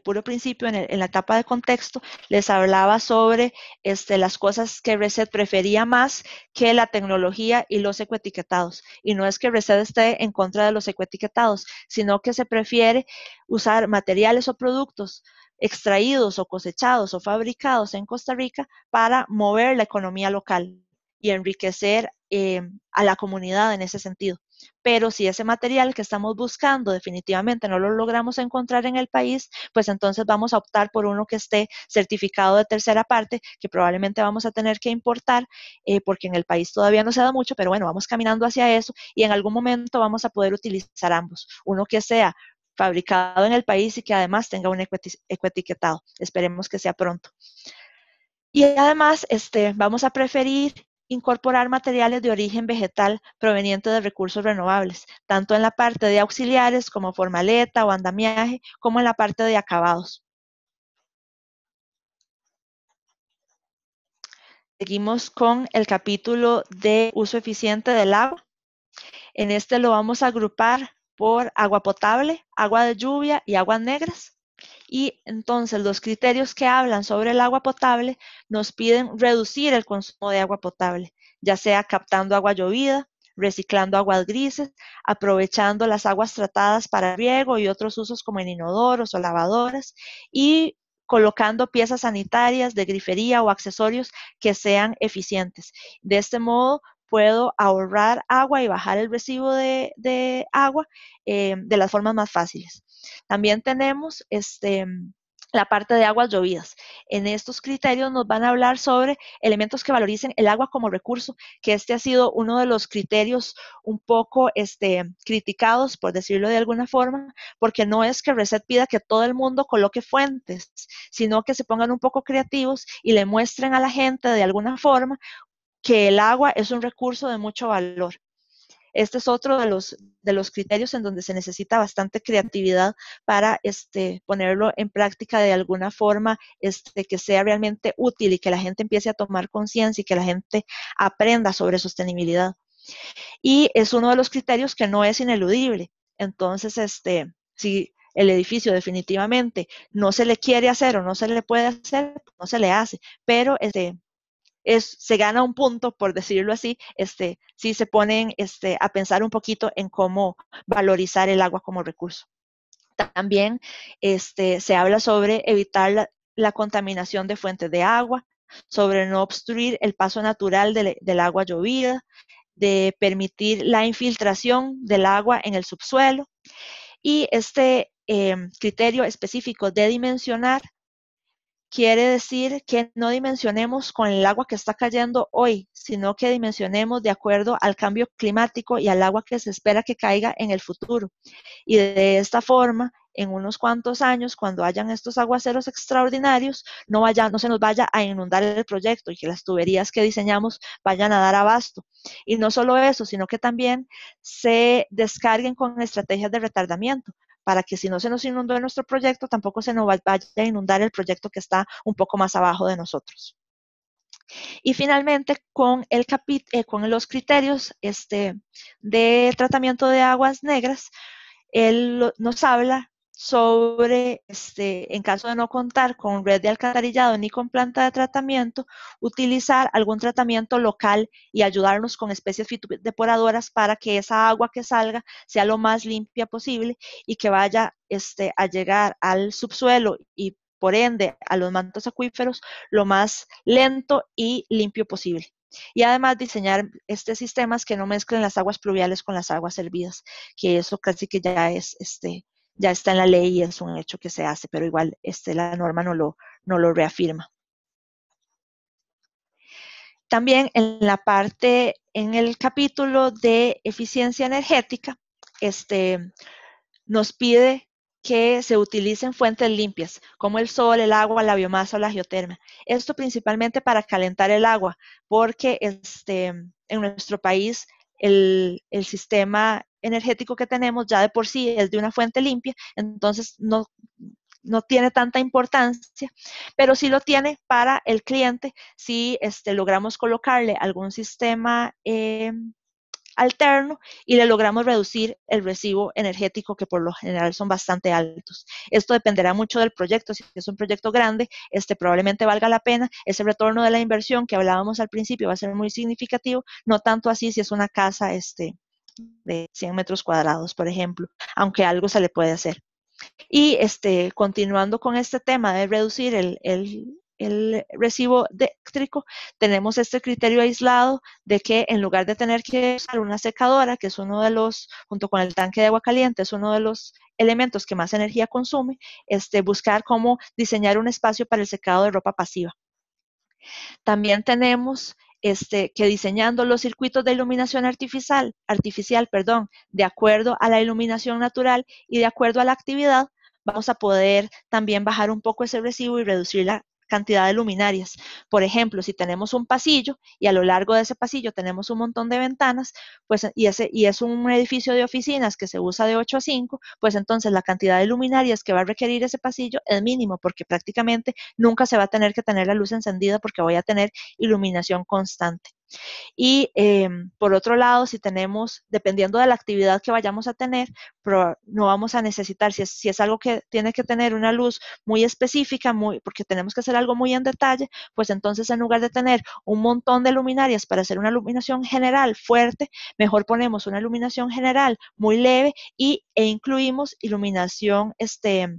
puro principio, en, la etapa de contexto, les hablaba sobre este, las cosas que Reset prefería más que la tecnología y los ecoetiquetados. Y no es que Reset esté en contra de los ecoetiquetados, sino que se prefiere usar materiales o productos extraídos o cosechados o fabricados en Costa Rica para mover la economía local y enriquecer eh, a la comunidad en ese sentido. Pero si ese material que estamos buscando definitivamente no lo logramos encontrar en el país, pues entonces vamos a optar por uno que esté certificado de tercera parte, que probablemente vamos a tener que importar, eh, porque en el país todavía no se da mucho, pero bueno, vamos caminando hacia eso y en algún momento vamos a poder utilizar ambos. Uno que sea fabricado en el país y que además tenga un ecoetiquetado. Esperemos que sea pronto. Y además, este, vamos a preferir Incorporar materiales de origen vegetal provenientes de recursos renovables, tanto en la parte de auxiliares como formaleta o andamiaje, como en la parte de acabados. Seguimos con el capítulo de uso eficiente del agua. En este lo vamos a agrupar por agua potable, agua de lluvia y aguas negras. Y entonces los criterios que hablan sobre el agua potable nos piden reducir el consumo de agua potable, ya sea captando agua llovida, reciclando aguas grises, aprovechando las aguas tratadas para riego y otros usos como en inodoros o lavadoras y colocando piezas sanitarias de grifería o accesorios que sean eficientes. De este modo puedo ahorrar agua y bajar el recibo de, agua eh, de las formas más fáciles. También tenemos este, la parte de aguas llovidas. En estos criterios nos van a hablar sobre elementos que valoricen el agua como recurso, que este ha sido uno de los criterios un poco este, criticados, por decirlo de alguna forma, porque no es que Reset pida que todo el mundo coloque fuentes, sino que se pongan un poco creativos y le muestren a la gente de alguna forma que el agua es un recurso de mucho valor. Este es otro de los, de los criterios en donde se necesita bastante creatividad para este, ponerlo en práctica de alguna forma este, que sea realmente útil y que la gente empiece a tomar conciencia y que la gente aprenda sobre sostenibilidad. Y es uno de los criterios que no es ineludible. Entonces, este, si el edificio definitivamente no se le quiere hacer o no se le puede hacer, no se le hace, pero este, se gana un punto, por decirlo así, este, si se ponen este, a pensar un poquito en cómo valorizar el agua como recurso. También este, se habla sobre evitar la, contaminación de fuentes de agua, sobre no obstruir el paso natural del agua llovida, de permitir la infiltración del agua en el subsuelo. Y este em, criterio específico de dimensionar quiere decir que no dimensionemos con el agua que está cayendo hoy, sino que dimensionemos de acuerdo al cambio climático y al agua que se espera que caiga en el futuro. Y de esta forma, en unos cuantos años, cuando hayan estos aguaceros extraordinarios, no, vaya, no se nos vaya a inundar el proyecto y que las tuberías que diseñamos vayan a dar abasto. Y no solo eso, sino que también se descarguen con estrategias de retardamiento para que si no se nos inundó nuestro proyecto, tampoco se nos vaya a inundar el proyecto que está un poco más abajo de nosotros. Y finalmente, con, eh, los criterios este, de tratamiento de aguas negras, él nos habla sobre, este, en caso de no contar con red de alcantarillado ni con planta de tratamiento, utilizar algún tratamiento local y ayudarnos con especies depuradoras para que esa agua que salga sea lo más limpia posible y que vaya este, a llegar al subsuelo y por ende a los mantos acuíferos lo más lento y limpio posible y además diseñar este sistemas que no mezclen las aguas pluviales con las aguas hervidas, que eso casi que ya es este, ya está en la ley y es un hecho que se hace, pero igual este, la norma no lo, no lo reafirma. También en la parte, en el capítulo de eficiencia energética, este, nos pide que se utilicen fuentes limpias, como el sol, el agua, la biomasa o la geotermia. Esto principalmente para calentar el agua, porque este, en nuestro país el, el sistema energético que tenemos ya de por sí es de una fuente limpia, entonces no, no tiene tanta importancia, pero sí lo tiene para el cliente si este, logramos colocarle algún sistema eh, alterno y le logramos reducir el recibo energético que por lo general son bastante altos. Esto dependerá mucho del proyecto. Si es un proyecto grande, este probablemente valga la pena. Ese retorno de la inversión que hablábamos al principio va a ser muy significativo, no tanto así si es una casa este, de 100 metros cuadrados, por ejemplo, aunque algo se le puede hacer. Y este, continuando con este tema de reducir el, el, el recibo eléctrico, tenemos este criterio aislado de que en lugar de tener que usar una secadora, que es uno de los, junto con el tanque de agua caliente, es uno de los elementos que más energía consume, este, buscar cómo diseñar un espacio para el secado de ropa pasiva. También tenemos este, que diseñando los circuitos de iluminación artificial, artificial perdón, de acuerdo a la iluminación natural y de acuerdo a la actividad, vamos a poder también bajar un poco ese recibo y reducirla, cantidad de luminarias. Por ejemplo, si tenemos un pasillo y a lo largo de ese pasillo tenemos un montón de ventanas, pues y ese y es un edificio de oficinas que se usa de 8 a 5, pues entonces la cantidad de luminarias que va a requerir ese pasillo es mínimo porque prácticamente nunca se va a tener que tener la luz encendida porque voy a tener iluminación constante. Y eh, por otro lado, si tenemos, dependiendo de la actividad que vayamos a tener, no vamos a necesitar, si es, algo que tiene que tener una luz muy específica, muy, porque tenemos que hacer algo muy en detalle, pues entonces en lugar de tener un montón de luminarias para hacer una iluminación general fuerte, mejor ponemos una iluminación general muy leve y, e incluimos iluminación este,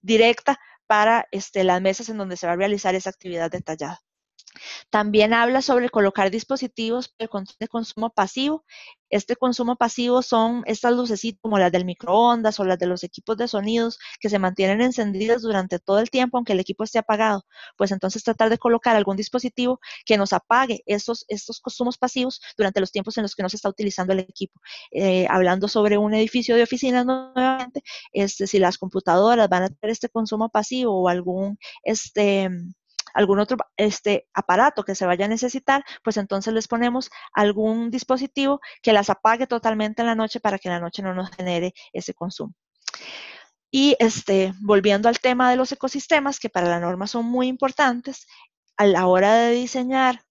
directa para este, las mesas en donde se va a realizar esa actividad detallada. También habla sobre colocar dispositivos de consumo pasivo. Este consumo pasivo son estas lucecitas como las del microondas o las de los equipos de sonidos que se mantienen encendidas durante todo el tiempo aunque el equipo esté apagado. Pues entonces tratar de colocar algún dispositivo que nos apague estos, estos consumos pasivos durante los tiempos en los que no se está utilizando el equipo. Eh, hablando sobre un edificio de oficinas nuevamente, este, si las computadoras van a tener este consumo pasivo o algún... Este, algún otro este, aparato que se vaya a necesitar, pues entonces les ponemos algún dispositivo que las apague totalmente en la noche para que en la noche no nos genere ese consumo. Y este, volviendo al tema de los ecosistemas, que para la norma son muy importantes, a la hora de diseñar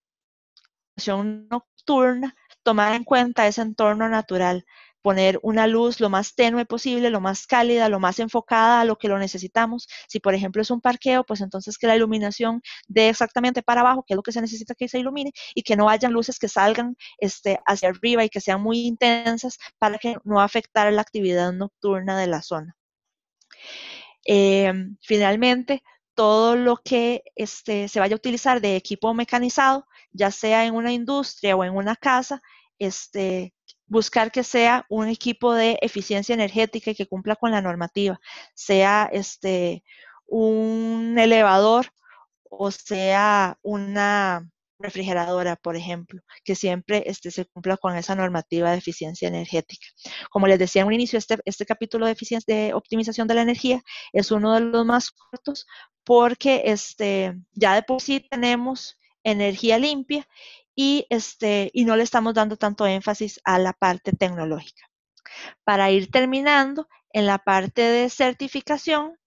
nocturna, tomar en cuenta ese entorno natural, poner una luz lo más tenue posible, lo más cálida, lo más enfocada a lo que lo necesitamos. Si, por ejemplo, es un parqueo, pues entonces que la iluminación dé exactamente para abajo, que es lo que se necesita que se ilumine, y que no haya luces que salgan este, hacia arriba y que sean muy intensas para que no afectara la actividad nocturna de la zona. Em, finalmente, todo lo que este, se vaya a utilizar de equipo mecanizado, ya sea en una industria o en una casa, este, buscar que sea un equipo de eficiencia energética y que cumpla con la normativa, sea este, un elevador o sea una refrigeradora, por ejemplo, que siempre este, se cumpla con esa normativa de eficiencia energética. Como les decía en un inicio, este, este, capítulo de, eficiencia, de optimización de la energía es uno de los más cortos porque este, ya de por sí tenemos energía limpia y, este, y no le estamos dando tanto énfasis a la parte tecnológica. Para ir terminando, en la parte de certificación,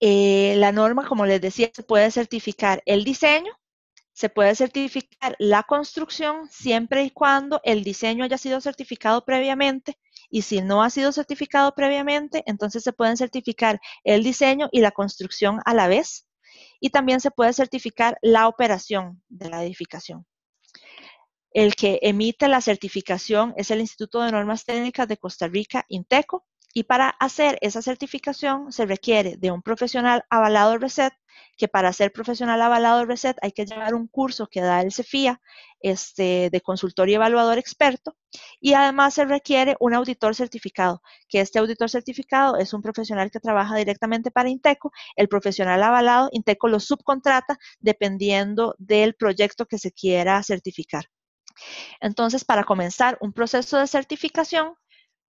eh, la norma, como les decía, se puede certificar el diseño, se puede certificar la construcción siempre y cuando el diseño haya sido certificado previamente y si no ha sido certificado previamente, entonces se pueden certificar el diseño y la construcción a la vez y también se puede certificar la operación de la edificación. El que emite la certificación es el Instituto de Normas Técnicas de Costa Rica, INTECO, y para hacer esa certificación se requiere de un profesional avalado RESET, que para ser profesional avalado RESET hay que llevar un curso que da el CEFIA este, de consultor y evaluador experto. Y además se requiere un auditor certificado, que este auditor certificado es un profesional que trabaja directamente para Inteco. El profesional avalado, Inteco lo subcontrata dependiendo del proyecto que se quiera certificar. Entonces, para comenzar un proceso de certificación,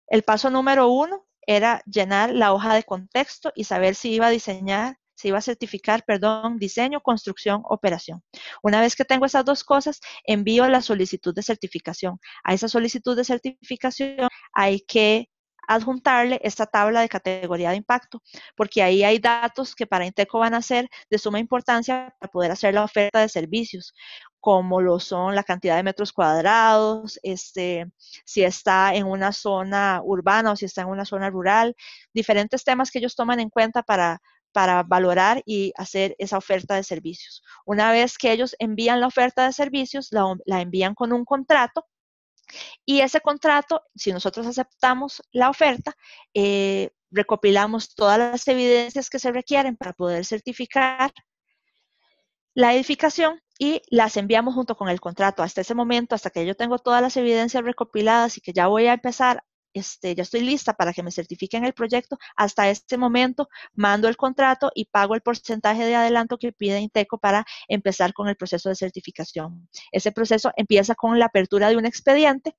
el paso número uno era llenar la hoja de contexto y saber si iba a diseñar se iba a certificar, perdón, diseño, construcción, operación. Una vez que tengo esas dos cosas, envío la solicitud de certificación. A esa solicitud de certificación hay que adjuntarle esta tabla de categoría de impacto, porque ahí hay datos que para Inteco van a ser de suma importancia para poder hacer la oferta de servicios, como lo son la cantidad de metros cuadrados, este, si está en una zona urbana o si está en una zona rural, diferentes temas que ellos toman en cuenta para, para valorar y hacer esa oferta de servicios. Una vez que ellos envían la oferta de servicios, la, envían con un contrato y ese contrato, si nosotros aceptamos la oferta, eh, recopilamos todas las evidencias que se requieren para poder certificar la edificación y las enviamos junto con el contrato. Hasta ese momento, hasta que yo tengo todas las evidencias recopiladas y que ya voy a empezar este, ya estoy lista para que me certifiquen el proyecto, hasta este momento mando el contrato y pago el porcentaje de adelanto que pide Inteco para empezar con el proceso de certificación. Ese proceso empieza con la apertura de un expediente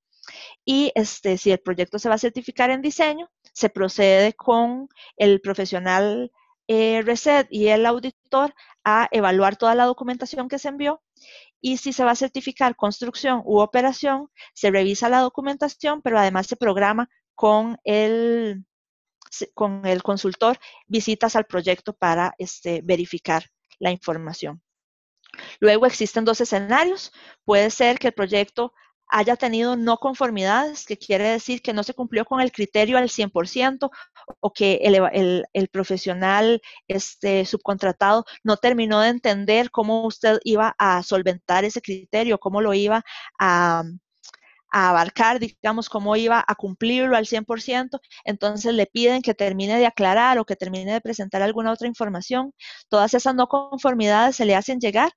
y este, si el proyecto se va a certificar en diseño, se procede con el profesional eh, Reset y el auditor a evaluar toda la documentación que se envió y si se va a certificar construcción u operación, se revisa la documentación, pero además se programa con el, consultor visitas al proyecto para este, verificar la información. Luego existen dos escenarios. Puede ser que el proyecto haya tenido no conformidades, que quiere decir que no se cumplió con el criterio al 100% o que el, profesional este, subcontratado no terminó de entender cómo usted iba a solventar ese criterio, cómo lo iba a, a abarcar, digamos, cómo iba a cumplirlo al 100%, entonces le piden que termine de aclarar o que termine de presentar alguna otra información. Todas esas no conformidades se le hacen llegar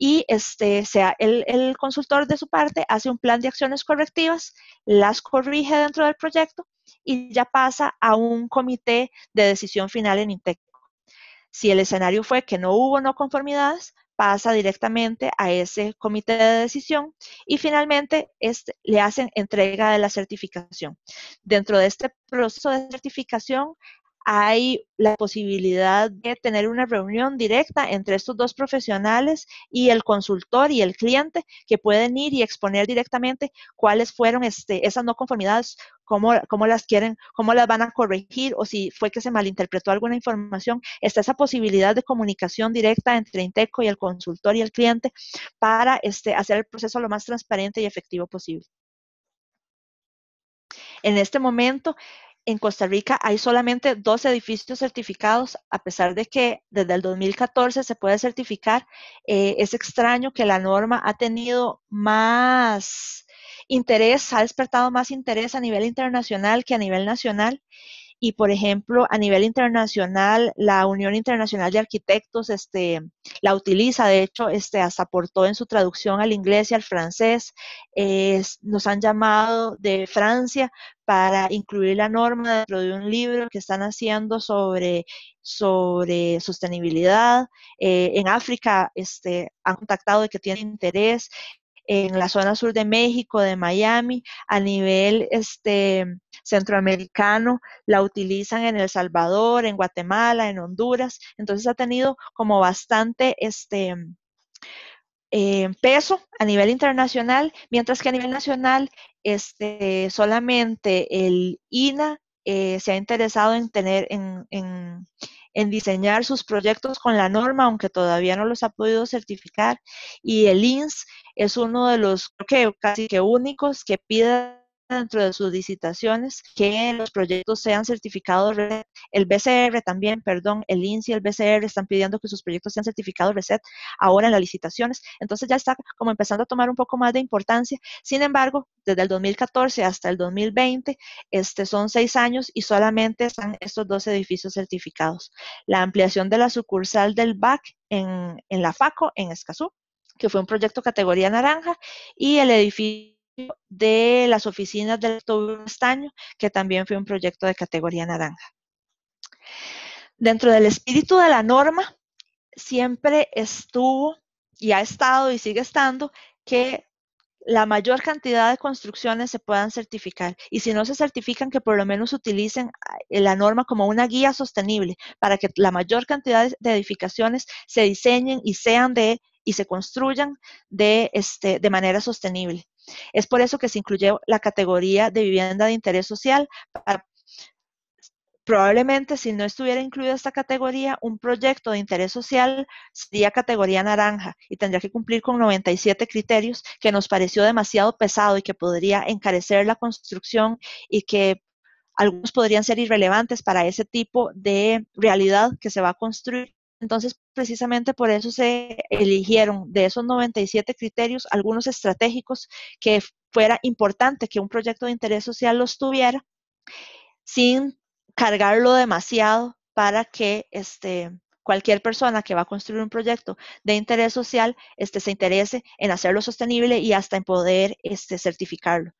y este, sea, el, consultor de su parte hace un plan de acciones correctivas, las corrige dentro del proyecto y ya pasa a un comité de decisión final en INTEC. Si el escenario fue que no hubo no conformidades, pasa directamente a ese comité de decisión y finalmente este, le hacen entrega de la certificación. Dentro de este proceso de certificación hay la posibilidad de tener una reunión directa entre estos dos profesionales y el consultor y el cliente que pueden ir y exponer directamente cuáles fueron este, esas no conformidades, cómo, las quieren, cómo las van a corregir o si fue que se malinterpretó alguna información. Está esa posibilidad de comunicación directa entre Inteco y el consultor y el cliente para este, hacer el proceso lo más transparente y efectivo posible. En este momento, en Costa Rica hay solamente dos edificios certificados, a pesar de que desde el 2014 se puede certificar. Eh, es extraño que la norma ha tenido más interés, ha despertado más interés a nivel internacional que a nivel nacional y, por ejemplo, a nivel internacional, la Unión Internacional de Arquitectos este, la utiliza, de hecho, este, hasta aportó en su traducción al inglés y al francés. nos han llamado de Francia para incluir la norma dentro de un libro que están haciendo sobre, sobre sostenibilidad. Eh, en África este, han contactado de que tienen interés en la zona sur de México, de Miami, a nivel este, centroamericano, la utilizan en El Salvador, en Guatemala, en Honduras, entonces ha tenido como bastante este, eh, peso a nivel internacional, mientras que a nivel nacional este, solamente el INA eh, se ha interesado en tener, en, en diseñar sus proyectos con la norma, aunque todavía no los ha podido certificar. Y el INS es uno de los, creo casi que únicos, que pide dentro de sus licitaciones, que los proyectos sean certificados, el BCR también, perdón, el INSI y el BCR están pidiendo que sus proyectos sean certificados RESET ahora en las licitaciones, entonces ya está como empezando a tomar un poco más de importancia, sin embargo, desde el 2014 hasta el 2020, este, son seis años y solamente están estos dos edificios certificados. La ampliación de la sucursal del BAC en, en la FACO, en Escazú, que fue un proyecto categoría naranja, y el edificio de las oficinas del de Estaño, que también fue un proyecto de categoría naranja. Dentro del espíritu de la norma, siempre estuvo y ha estado y sigue estando que la mayor cantidad de construcciones se puedan certificar y si no se certifican que por lo menos utilicen eh, la norma como una guía sostenible para que la mayor cantidad de edificaciones se diseñen y sean de y se construyan de, este, de manera sostenible. Es por eso que se incluye la categoría de vivienda de interés social. Probablemente si no estuviera incluida esta categoría, un proyecto de interés social sería categoría naranja y tendría que cumplir con 97 criterios que nos pareció demasiado pesado y que podría encarecer la construcción y que algunos podrían ser irrelevantes para ese tipo de realidad que se va a construir entonces, precisamente por eso se eligieron de esos 97 criterios algunos estratégicos que fuera importante que un proyecto de interés social los tuviera sin cargarlo demasiado para que este, cualquier persona que va a construir un proyecto de interés social este, se interese en hacerlo sostenible y hasta en poder este, certificarlo.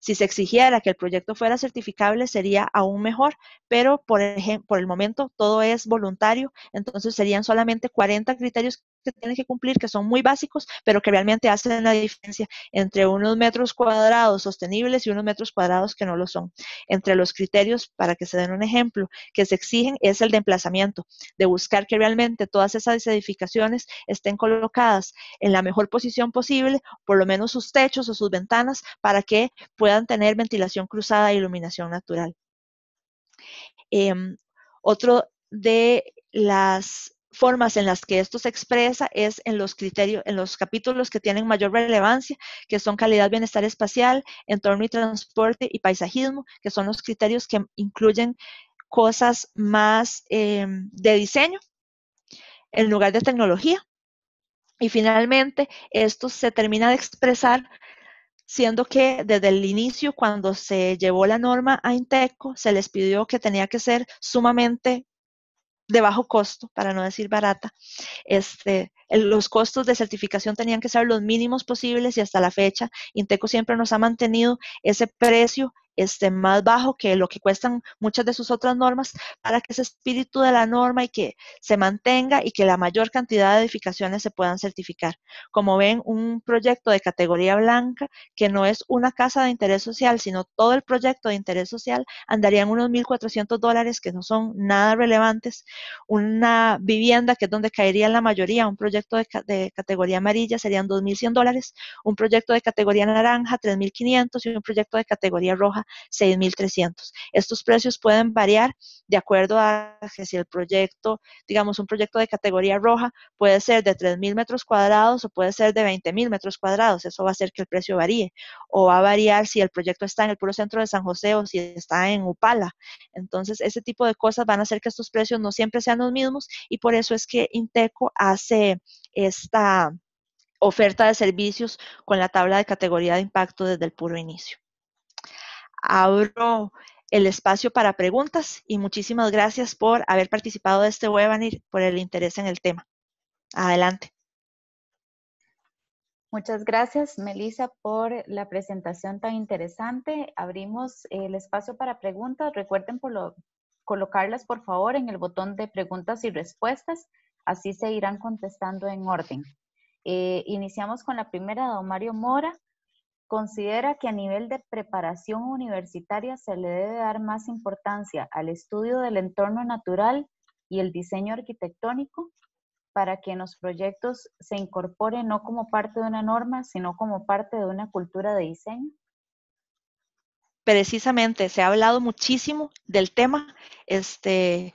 Si se exigiera que el proyecto fuera certificable sería aún mejor, pero por, por el momento todo es voluntario, entonces serían solamente 40 criterios que tienen que cumplir, que son muy básicos, pero que realmente hacen la diferencia entre unos metros cuadrados sostenibles y unos metros cuadrados que no lo son. Entre los criterios, para que se den un ejemplo, que se exigen es el de emplazamiento, de buscar que realmente todas esas edificaciones estén colocadas en la mejor posición posible, por lo menos sus techos o sus ventanas, para que puedan tener ventilación cruzada e iluminación natural. Em, otro de las formas en las que esto se expresa es en los criterios, en los capítulos que tienen mayor relevancia, que son calidad, bienestar espacial, entorno y transporte y paisajismo, que son los criterios que incluyen cosas más em, de diseño en lugar de tecnología. Y finalmente, esto se termina de expresar siendo que desde el inicio, cuando se llevó la norma a Inteco, se les pidió que tenía que ser sumamente de bajo costo, para no decir barata. Este, los costos de certificación tenían que ser los mínimos posibles y hasta la fecha Inteco siempre nos ha mantenido ese precio este, más bajo que lo que cuestan muchas de sus otras normas para que ese espíritu de la norma y que se mantenga y que la mayor cantidad de edificaciones se puedan certificar. Como ven, un proyecto de categoría blanca que no es una casa de interés social, sino todo el proyecto de interés social, en unos 1.400 dólares que no son nada relevantes. Una vivienda que es donde caería la mayoría, un proyecto de, de categoría amarilla serían 2.100 dólares, un proyecto de categoría naranja 3.500 y un proyecto de categoría roja 6.300. Estos precios pueden variar de acuerdo a que si el proyecto, digamos, un proyecto de categoría roja puede ser de 3.000 metros cuadrados o puede ser de 20.000 metros cuadrados. Eso va a hacer que el precio varíe. O va a variar si el proyecto está en el puro centro de San José o si está en Upala. Entonces, ese tipo de cosas van a hacer que estos precios no siempre sean los mismos y por eso es que Inteco hace esta oferta de servicios con la tabla de categoría de impacto desde el puro inicio abro el espacio para preguntas y muchísimas gracias por haber participado de este webinar, por el interés en el tema. Adelante. Muchas gracias, Melissa, por la presentación tan interesante. Abrimos el espacio para preguntas. Recuerden por lo, colocarlas, por favor, en el botón de preguntas y respuestas. Así se irán contestando en orden. Eh, iniciamos con la primera, don Mario Mora. Considera que a nivel de preparación universitaria se le debe dar más importancia al estudio del entorno natural y el diseño arquitectónico para que en los proyectos se incorpore no como parte de una norma, sino como parte de una cultura de diseño? Precisamente, se ha hablado muchísimo del tema. Este,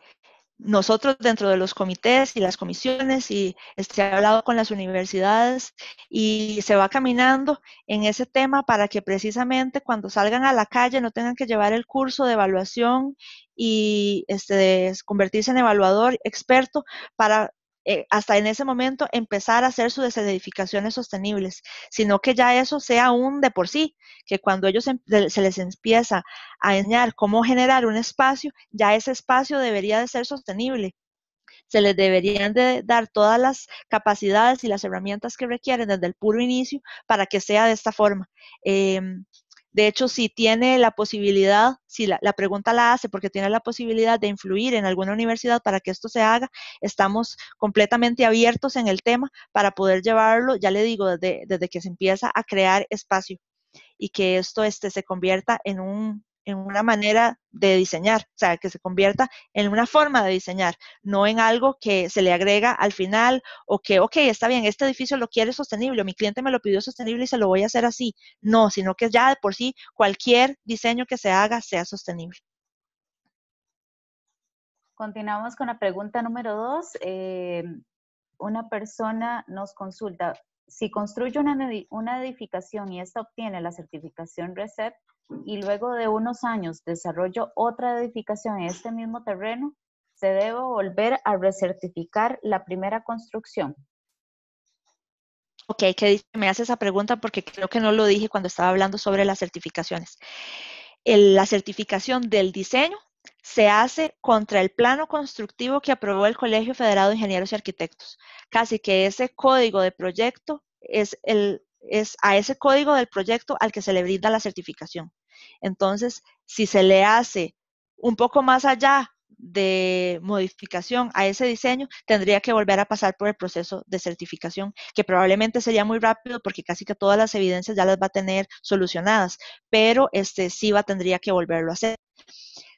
nosotros dentro de los comités y las comisiones y se este, ha hablado con las universidades y se va caminando en ese tema para que precisamente cuando salgan a la calle no tengan que llevar el curso de evaluación y este, convertirse en evaluador experto para eh, hasta en ese momento empezar a hacer sus desedificaciones sostenibles, sino que ya eso sea un de por sí, que cuando ellos em, se, les empieza a enseñar cómo generar un espacio, ya ese espacio debería de ser sostenible. Se les deberían de dar todas las capacidades y las herramientas que requieren desde el puro inicio para que sea de esta forma. Em, de hecho, si tiene la posibilidad, si la, pregunta la hace porque tiene la posibilidad de influir en alguna universidad para que esto se haga, estamos completamente abiertos en el tema para poder llevarlo, ya le digo, desde, desde que se empieza a crear espacio y que esto este, se convierta en un en una manera de diseñar, o sea, que se convierta en una forma de diseñar, no en algo que se le agrega al final o que, ok, está bien, este edificio lo quiere sostenible, o mi cliente me lo pidió sostenible y se lo voy a hacer así. No, sino que ya de por sí cualquier diseño que se haga sea sostenible. Continuamos con la pregunta número dos. Eh, una persona nos consulta, si construye una, edificación y esta obtiene la certificación RECEP, y luego de unos años desarrollo otra edificación en este mismo terreno, se debe volver a recertificar la primera construcción. Ok, que me hace esa pregunta porque creo que no lo dije cuando estaba hablando sobre las certificaciones. la certificación del diseño se hace contra el plano constructivo que aprobó el Colegio Federado de Ingenieros y Arquitectos. Casi que ese código de proyecto es, es a ese código del proyecto al que se le brinda la certificación. Entonces, si se le hace un poco más allá de modificación a ese diseño, tendría que volver a pasar por el proceso de certificación, que probablemente sería muy rápido porque casi que todas las evidencias ya las va a tener solucionadas, pero este va tendría que volverlo a hacer.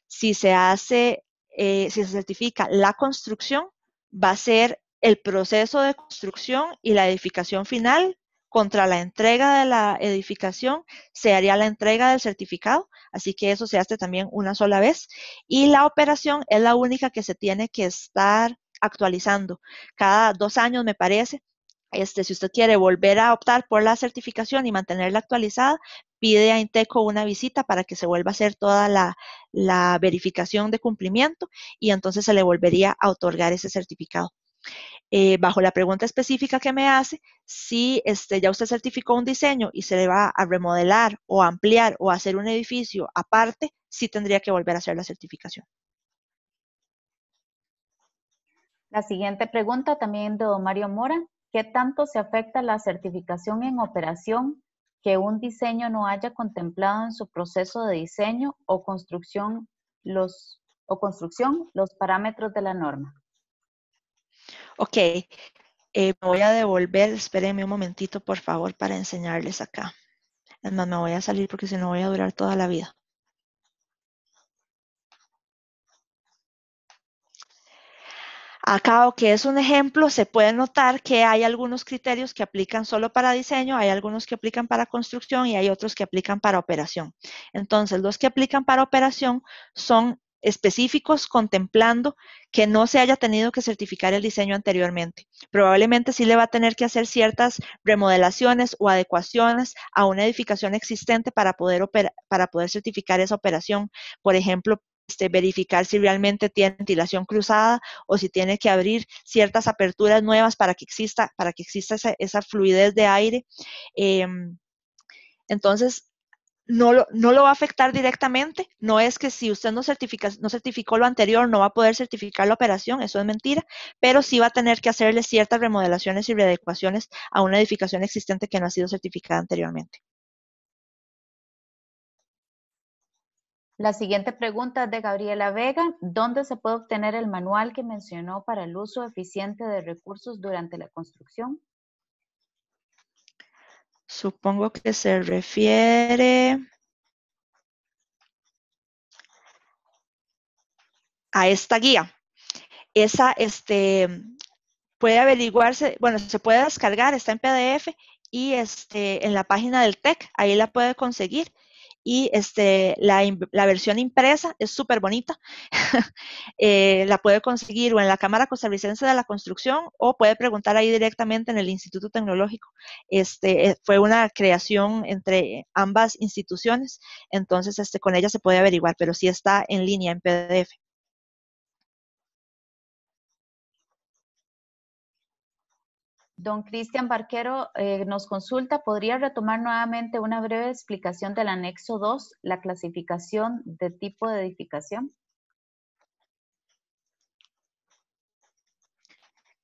Si se hace, eh, si se certifica la construcción, va a ser el proceso de construcción y la edificación final contra la entrega de la edificación se haría la entrega del certificado, así que eso se hace también una sola vez. Y la operación es la única que se tiene que estar actualizando. Cada dos años, me parece, este, si usted quiere volver a optar por la certificación y mantenerla actualizada, pide a Inteco una visita para que se vuelva a hacer toda la, la verificación de cumplimiento y entonces se le volvería a otorgar ese certificado. Eh, bajo la pregunta específica que me hace, si este, ya usted certificó un diseño y se le va a remodelar o ampliar o hacer un edificio aparte, sí tendría que volver a hacer la certificación. La siguiente pregunta también de Mario Mora. ¿Qué tanto se afecta la certificación en operación que un diseño no haya contemplado en su proceso de diseño o construcción o construcción, los parámetros de la norma? Ok, eh, me voy a devolver, espérenme un momentito por favor para enseñarles acá. Es me voy a salir porque si no voy a durar toda la vida. Acá, que es un ejemplo, se puede notar que hay algunos criterios que aplican solo para diseño, hay algunos que aplican para construcción y hay otros que aplican para operación. Entonces, los que aplican para operación son específicos contemplando que no se haya tenido que certificar el diseño anteriormente. Probablemente sí le va a tener que hacer ciertas remodelaciones o adecuaciones a una edificación existente para poder, para poder certificar esa operación. Por ejemplo, este, verificar si realmente tiene ventilación cruzada o si tiene que abrir ciertas aperturas nuevas para que exista, para que exista esa, fluidez de aire. Em, entonces, no lo, va a afectar directamente. No es que si usted no, no certificó lo anterior, no va a poder certificar la operación, eso es mentira, pero sí va a tener que hacerle ciertas remodelaciones y readecuaciones a una edificación existente que no ha sido certificada anteriormente. La siguiente pregunta es de Gabriela Vega. ¿Dónde se puede obtener el manual que mencionó para el uso eficiente de recursos durante la construcción? Supongo que se refiere a esta guía. Esa este, puede averiguarse, bueno, se puede descargar, está en PDF y este, en la página del TEC, ahí la puede conseguir y este, la, la versión impresa es súper bonita. [LAUGHS] Eh, la puede conseguir o en la Cámara Costarricense de la Construcción o puede preguntar ahí directamente en el Instituto Tecnológico. Este, eh, fue una creación entre ambas instituciones, entonces este, con ella se puede averiguar, pero sí está en línea en PDF. Don Cristian Barquero eh, nos consulta, ¿podría retomar nuevamente una breve explicación del anexo 2, la clasificación de tipo de edificación?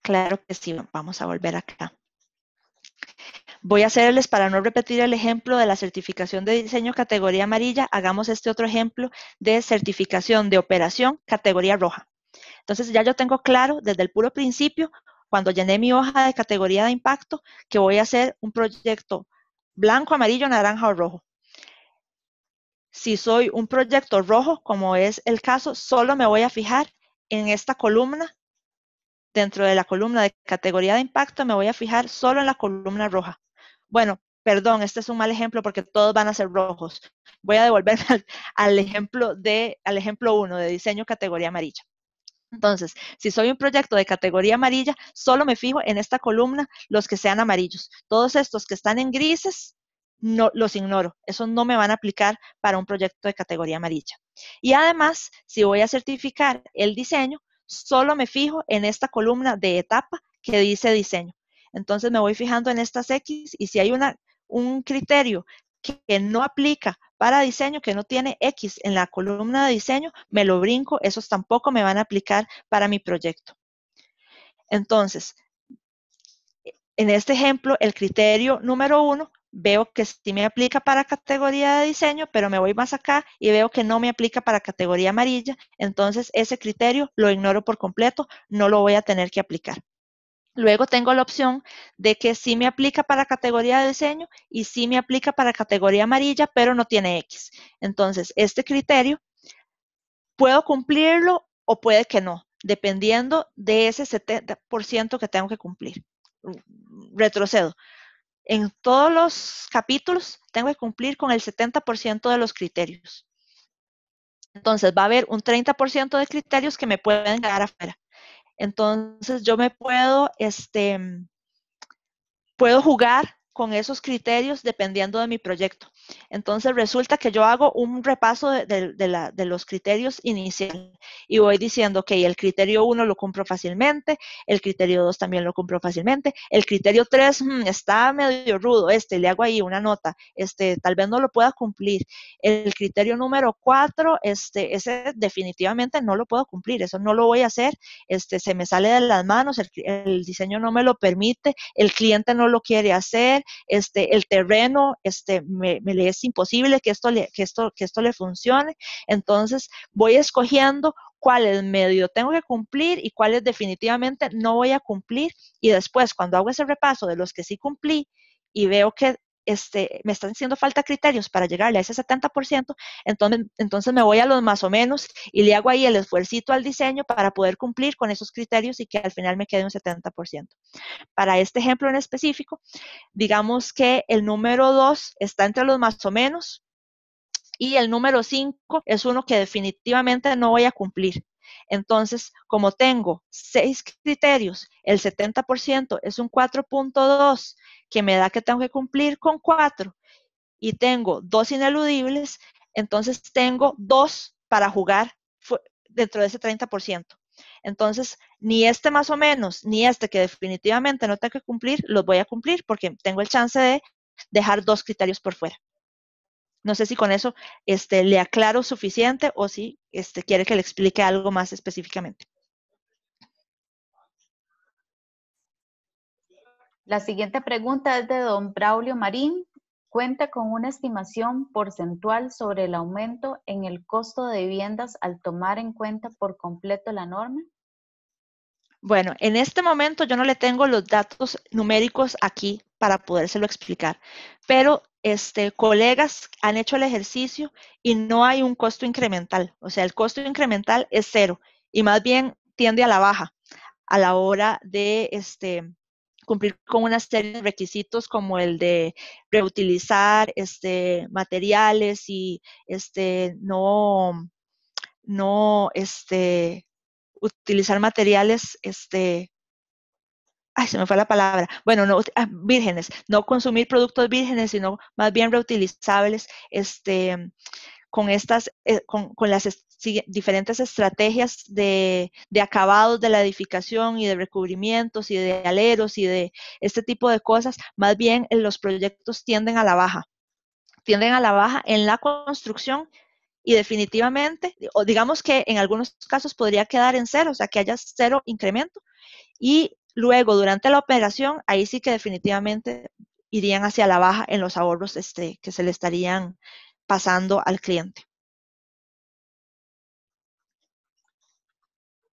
Claro que sí, vamos a volver acá. Voy a hacerles, para no repetir el ejemplo de la certificación de diseño categoría amarilla, hagamos este otro ejemplo de certificación de operación categoría roja. Entonces ya yo tengo claro desde el puro principio cuando llené mi hoja de categoría de impacto, que voy a hacer un proyecto blanco, amarillo, naranja o rojo. Si soy un proyecto rojo, como es el caso, solo me voy a fijar en esta columna. Dentro de la columna de categoría de impacto me voy a fijar solo en la columna roja. Bueno, perdón, este es un mal ejemplo porque todos van a ser rojos. Voy a devolverme [LAUGHS] al, ejemplo de al ejemplo 1 de diseño categoría amarilla. Entonces, si soy un proyecto de categoría amarilla, solo me fijo en esta columna los que sean amarillos. Todos estos que están en grises, no, los ignoro. Eso no me van a aplicar para un proyecto de categoría amarilla. Y además, si voy a certificar el diseño, solo me fijo en esta columna de etapa que dice diseño. Entonces me voy fijando en estas X y si hay una, un criterio que no aplica para diseño, que no tiene X en la columna de diseño, me lo brinco, esos tampoco me van a aplicar para mi proyecto. Entonces, en este ejemplo, el criterio número uno, veo que sí me aplica para categoría de diseño, pero me voy más acá y veo que no me aplica para categoría amarilla, entonces ese criterio lo ignoro por completo, no lo voy a tener que aplicar. Luego tengo la opción de que sí me aplica para categoría de diseño y sí me aplica para categoría amarilla, pero no tiene X. Entonces, este criterio puedo cumplirlo o puede que no, dependiendo de ese 70% que tengo que cumplir. Mm, retrocedo. En todos los capítulos tengo que cumplir con el 70% de los criterios. Entonces, va a haber un 30% de criterios que me pueden quedar afuera. Entonces yo me puedo, este, puedo jugar con esos criterios dependiendo de mi proyecto. Entonces resulta que yo hago un repaso de, los criterios inicial y voy diciendo que el criterio 1 lo cumplo fácilmente, el criterio 2 también lo cumplo fácilmente, el criterio 3 mm, está medio rudo, este, le hago ahí una nota, este, tal vez no lo pueda cumplir. El criterio número 4, este, ese definitivamente no lo puedo cumplir, eso no lo voy a hacer, este, se me sale de las manos, el diseño no me lo permite, el cliente no lo quiere hacer, este, el terreno, este, me, le es imposible que esto, le, que, esto, que esto le funcione. Entonces voy escogiendo cuál el medio tengo que cumplir y cuáles definitivamente no voy a cumplir. Y después, cuando hago ese repaso de los que sí cumplí y veo que este, me están haciendo falta criterios para llegarle a ese 70%, entonces, entonces me voy a los más o menos y le hago ahí el esfuercito al diseño para poder cumplir con esos criterios y que al final me quede un 70%. Para este ejemplo en específico, digamos que el número 2 está entre los más o menos, y el número 5 es uno que definitivamente no voy a cumplir. Entonces, como tengo seis criterios, el 70% es un 4.2 que me da que tengo que cumplir con cuatro y tengo dos ineludibles, entonces tengo dos para jugar dentro de ese 30%. Entonces, ni este más o menos, ni este que definitivamente no tengo que cumplir, los voy a cumplir porque tengo el chance de dejar dos criterios por fuera. No sé si con eso este, le aclaro suficiente o si este, quiere que le explique algo más específicamente. La siguiente pregunta es de don Braulio Marín. Cuenta con una estimación porcentual sobre el aumento en el costo de viviendas al tomar en cuenta por completo la norma. Bueno, en este momento yo no le tengo los datos numéricos aquí para podérselo explicar, pero este, colegas han hecho el ejercicio y no hay un costo incremental. O sea, el costo incremental es cero y más bien tiende a la baja a la hora de este, cumplir con una serie de requisitos como el de reutilizar este, materiales y este, no, no este, utilizar materiales este, ay, se me fue la palabra, bueno, no, ah, vírgenes, no consumir productos vírgenes, sino más bien reutilizables, este, con estas, eh, con, las diferentes estrategias de, de, acabados de la edificación y de recubrimientos y de aleros y de este tipo de cosas, más bien eh, los proyectos tienden a la baja, tienden a la baja en la construcción y definitivamente, o digamos que en algunos casos podría quedar en cero, o sea, que haya cero incremento y Luego, durante la operación, ahí sí que definitivamente irían hacia la baja en los ahorros este, que se le estarían pasando al cliente.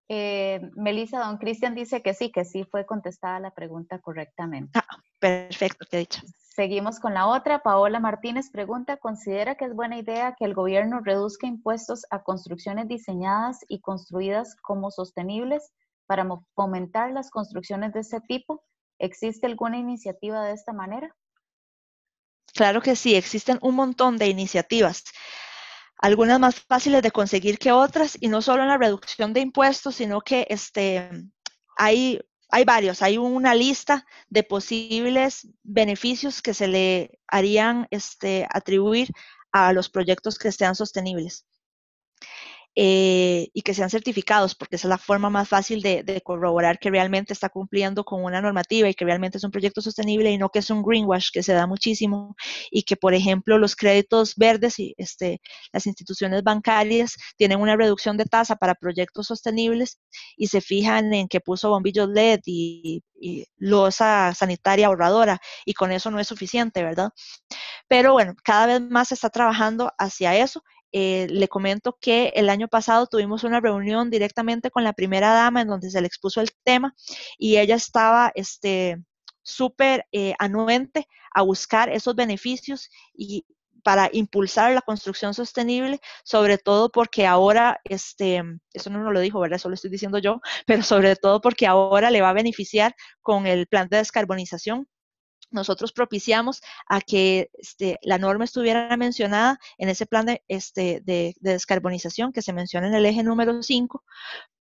Eh, Melissa, don Cristian dice que sí, que sí fue contestada la pregunta correctamente. Ah, perfecto, qué dicho. Seguimos con la otra. Paola Martínez pregunta, ¿considera que es buena idea que el gobierno reduzca impuestos a construcciones diseñadas y construidas como sostenibles? para fomentar las construcciones de este tipo. ¿Existe alguna iniciativa de esta manera? Claro que sí, existen un montón de iniciativas, algunas más fáciles de conseguir que otras, y no solo en la reducción de impuestos, sino que este, hay, hay varios, hay una lista de posibles beneficios que se le harían este, atribuir a los proyectos que sean sostenibles. Eh, y que sean certificados, porque esa es la forma más fácil de, corroborar que realmente está cumpliendo con una normativa y que realmente es un proyecto sostenible y no que es un greenwash que se da muchísimo y que, por ejemplo, los créditos verdes y este, las instituciones bancarias tienen una reducción de tasa para proyectos sostenibles y se fijan en que puso bombillos LED y, y losa sanitaria ahorradora y con eso no es suficiente, ¿verdad? Pero bueno, cada vez más se está trabajando hacia eso eh, le comento que el año pasado tuvimos una reunión directamente con la primera dama en donde se le expuso el tema y ella estaba este súper eh, anuente a buscar esos beneficios y para impulsar la construcción sostenible, sobre todo porque ahora, este, eso no lo dijo, ¿verdad? Eso lo estoy diciendo yo, [LAUGHS] pero sobre todo porque ahora le va a beneficiar con el plan de descarbonización nosotros propiciamos a que este, la norma estuviera mencionada en ese plan este, de, descarbonización que se menciona en el eje número 5,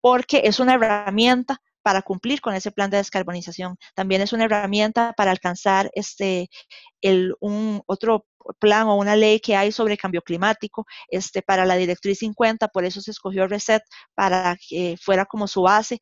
porque es una herramienta para cumplir con ese plan de descarbonización. También es una herramienta para alcanzar este, un otro plan o una ley que hay sobre cambio climático, para la directriz 50, por eso se escogió RESET para que fuera como su base,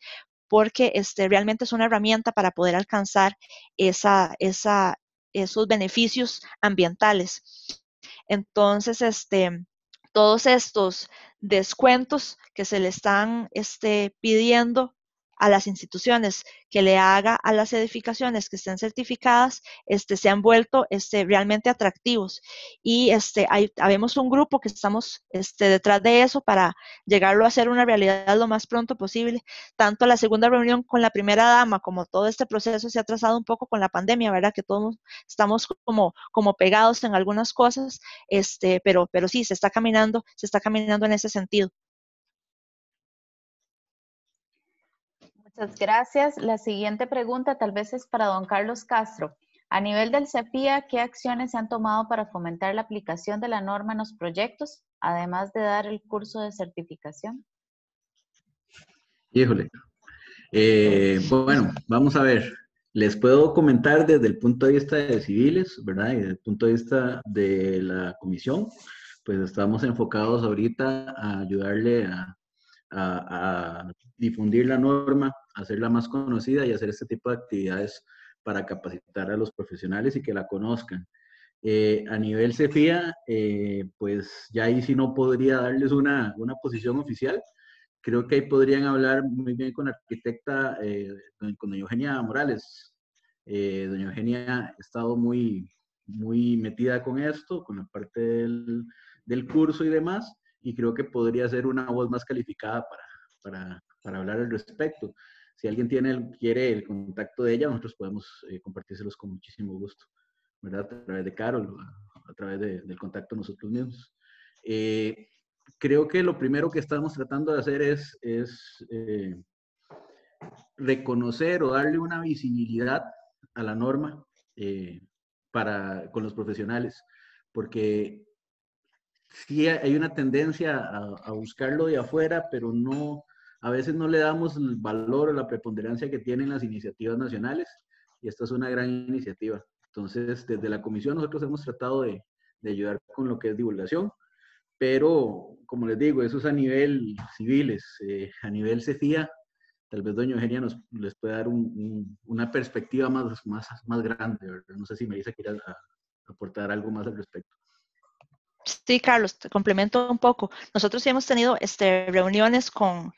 porque este, realmente es una herramienta para poder alcanzar esa, esos beneficios ambientales. Entonces, este, todos estos descuentos que se le están este, pidiendo a las instituciones que le haga a las edificaciones que estén certificadas este, se han vuelto este, realmente atractivos. Y este, hay, habemos un grupo que estamos este, detrás de eso para llegarlo a ser una realidad lo más pronto posible. Tanto la segunda reunión con la primera dama como todo este proceso se ha trazado un poco con la pandemia, ¿verdad? Que todos estamos como, como pegados en algunas cosas, este, pero, pero sí, se está caminando, se está caminando en ese sentido. gracias. La siguiente pregunta tal vez es para don Carlos Castro. A nivel del CEPIA, ¿qué acciones se han tomado para fomentar la aplicación de la norma en los proyectos, además de dar el curso de certificación? Híjole. Eh, bueno, vamos a ver. Les puedo comentar desde el punto de vista de civiles, ¿verdad? Y desde el punto de vista de la comisión, pues estamos enfocados ahorita a ayudarle a difundir la norma, hacerla más conocida y hacer este tipo de actividades para capacitar a los profesionales y que la conozcan. Eh, a nivel CEFIA, eh, pues ya ahí sí no podría darles una, posición oficial. Creo que ahí podrían hablar muy bien con la arquitecta, eh, con doña Eugenia Morales. doña Eugenia ha estado muy, muy metida con esto, con la parte del, curso y demás, y creo que podría ser una voz más calificada para para hablar al respecto. Si alguien tiene, quiere el contacto de ella, nosotros podemos eh, compartírselos con muchísimo gusto, ¿verdad? A través de Carol, a, través del contacto nosotros mismos. Eh, creo que lo primero que estamos tratando de hacer es, es eh, reconocer o darle una visibilidad a la norma para, con los profesionales, porque sí hay una tendencia a, a buscarlo de afuera, pero no a veces no le damos el valor o la preponderancia que tienen las iniciativas nacionales y esta es una gran iniciativa. Entonces, desde la comisión nosotros hemos tratado de, ayudar con lo que es divulgación, pero como les digo, eso es a nivel civiles, eh, a nivel CEFIA, tal vez doña Eugenia nos, les puede dar una perspectiva más, más, más grande, no sé si Melissa quiere aportar algo más al respecto. Sí, Carlos, te complemento un poco. Nosotros hemos tenido este, reuniones con,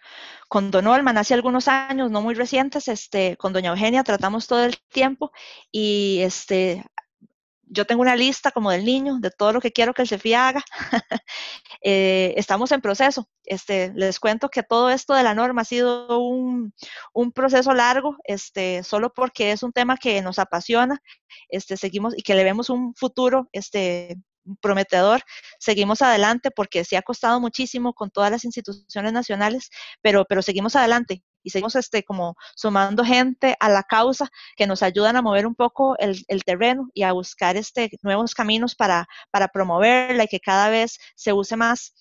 con Don Olman hace algunos años, no muy recientes, este, con Doña Eugenia tratamos todo el tiempo y este, yo tengo una lista como del niño, de todo lo que quiero que el CEFI haga. [LAUGHS] Eh, estamos en proceso. Este, les cuento que todo esto de la norma ha sido un, proceso largo, este, solo porque es un tema que nos apasiona, este, seguimos y que le vemos un futuro este, prometedor. Seguimos adelante porque sí ha costado muchísimo con todas las instituciones nacionales, pero, pero seguimos adelante y seguimos este, como sumando gente a la causa que nos ayudan a mover un poco el, terreno y a buscar este, nuevos caminos para, para promoverla y que cada vez se use más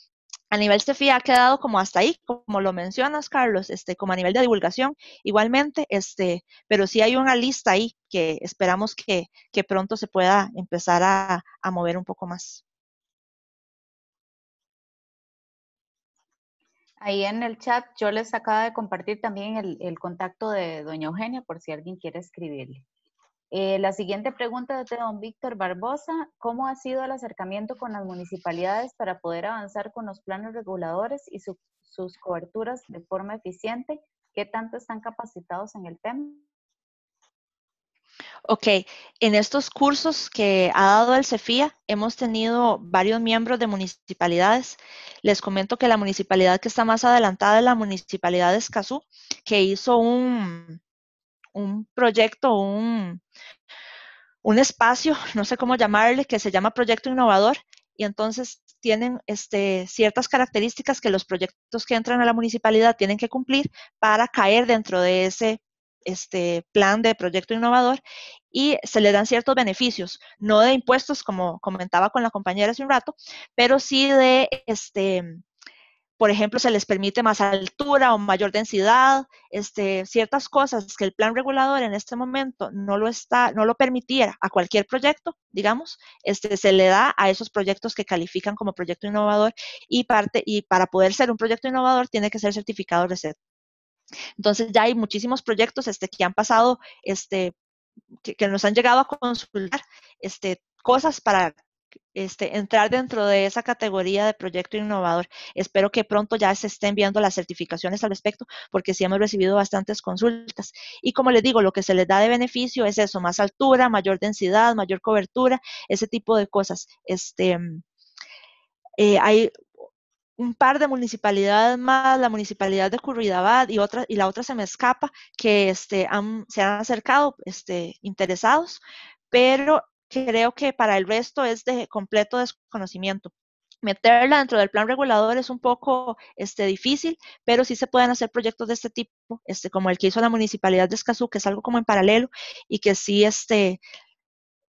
a nivel CFI ha quedado como hasta ahí, como lo mencionas, Carlos, este, como a nivel de divulgación, igualmente, este, pero sí hay una lista ahí que esperamos que, que pronto se pueda empezar a, mover un poco más. Ahí en el chat yo les acabo de compartir también el, el contacto de doña Eugenia por si alguien quiere escribirle. Eh, la siguiente pregunta es de don Víctor Barbosa. ¿Cómo ha sido el acercamiento con las municipalidades para poder avanzar con los planes reguladores y sus coberturas de forma eficiente? ¿Qué tanto están capacitados en el tema? Ok, en estos cursos que ha dado el CEFIA hemos tenido varios miembros de municipalidades. Les comento que la municipalidad que está más adelantada es la municipalidad de Escazú, que hizo un, un proyecto, un, un espacio, [LAUGHS] no sé cómo llamarle, que se llama Proyecto Innovador, y entonces tienen este, ciertas características que los proyectos que entran a la municipalidad tienen que cumplir para caer dentro de ese este, plan de proyecto innovador y se le dan ciertos beneficios, no de impuestos, como comentaba con la compañera hace un rato, pero sí de este, por ejemplo, se les permite más altura o mayor densidad, este, ciertas cosas que el plan regulador en este momento no lo está, no lo permitiera a cualquier proyecto, digamos, este, se le da a esos proyectos que califican como proyecto innovador y parte, y para poder ser un proyecto innovador tiene que ser certificado de RESET. Entonces ya hay muchísimos proyectos este, que han pasado, este, que, nos han llegado a consultar, este, cosas para este, entrar dentro de esa categoría de proyecto innovador. Espero que pronto ya se estén viendo las certificaciones al respecto, porque sí hemos recibido bastantes consultas. Y como les digo, lo que se les da de beneficio es eso, más altura, mayor densidad, mayor cobertura, ese tipo de cosas. Este, mm, eh, hay un par de municipalidades más, la municipalidad de Curridabad y otra, y la otra se me escapa, que este, se han acercado este, interesados, pero creo que para el resto es de completo desconocimiento. Meterla dentro del plan regulador es un poco este, difícil, pero sí se pueden hacer proyectos de este tipo, este, como el que hizo la Municipalidad de Escazú, que es algo como en paralelo y que sí este,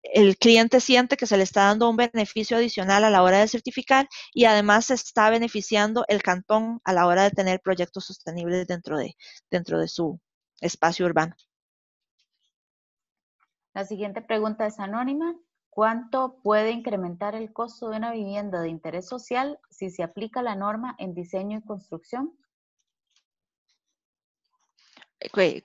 el cliente siente que se le está dando un beneficio adicional a la hora de certificar y además se está beneficiando el cantón a la hora de tener proyectos sostenibles dentro de, dentro de su espacio urbano. La siguiente pregunta es anónima. ¿Cuánto puede incrementar el costo de una vivienda de interés social si se aplica la norma en diseño y construcción? Eh,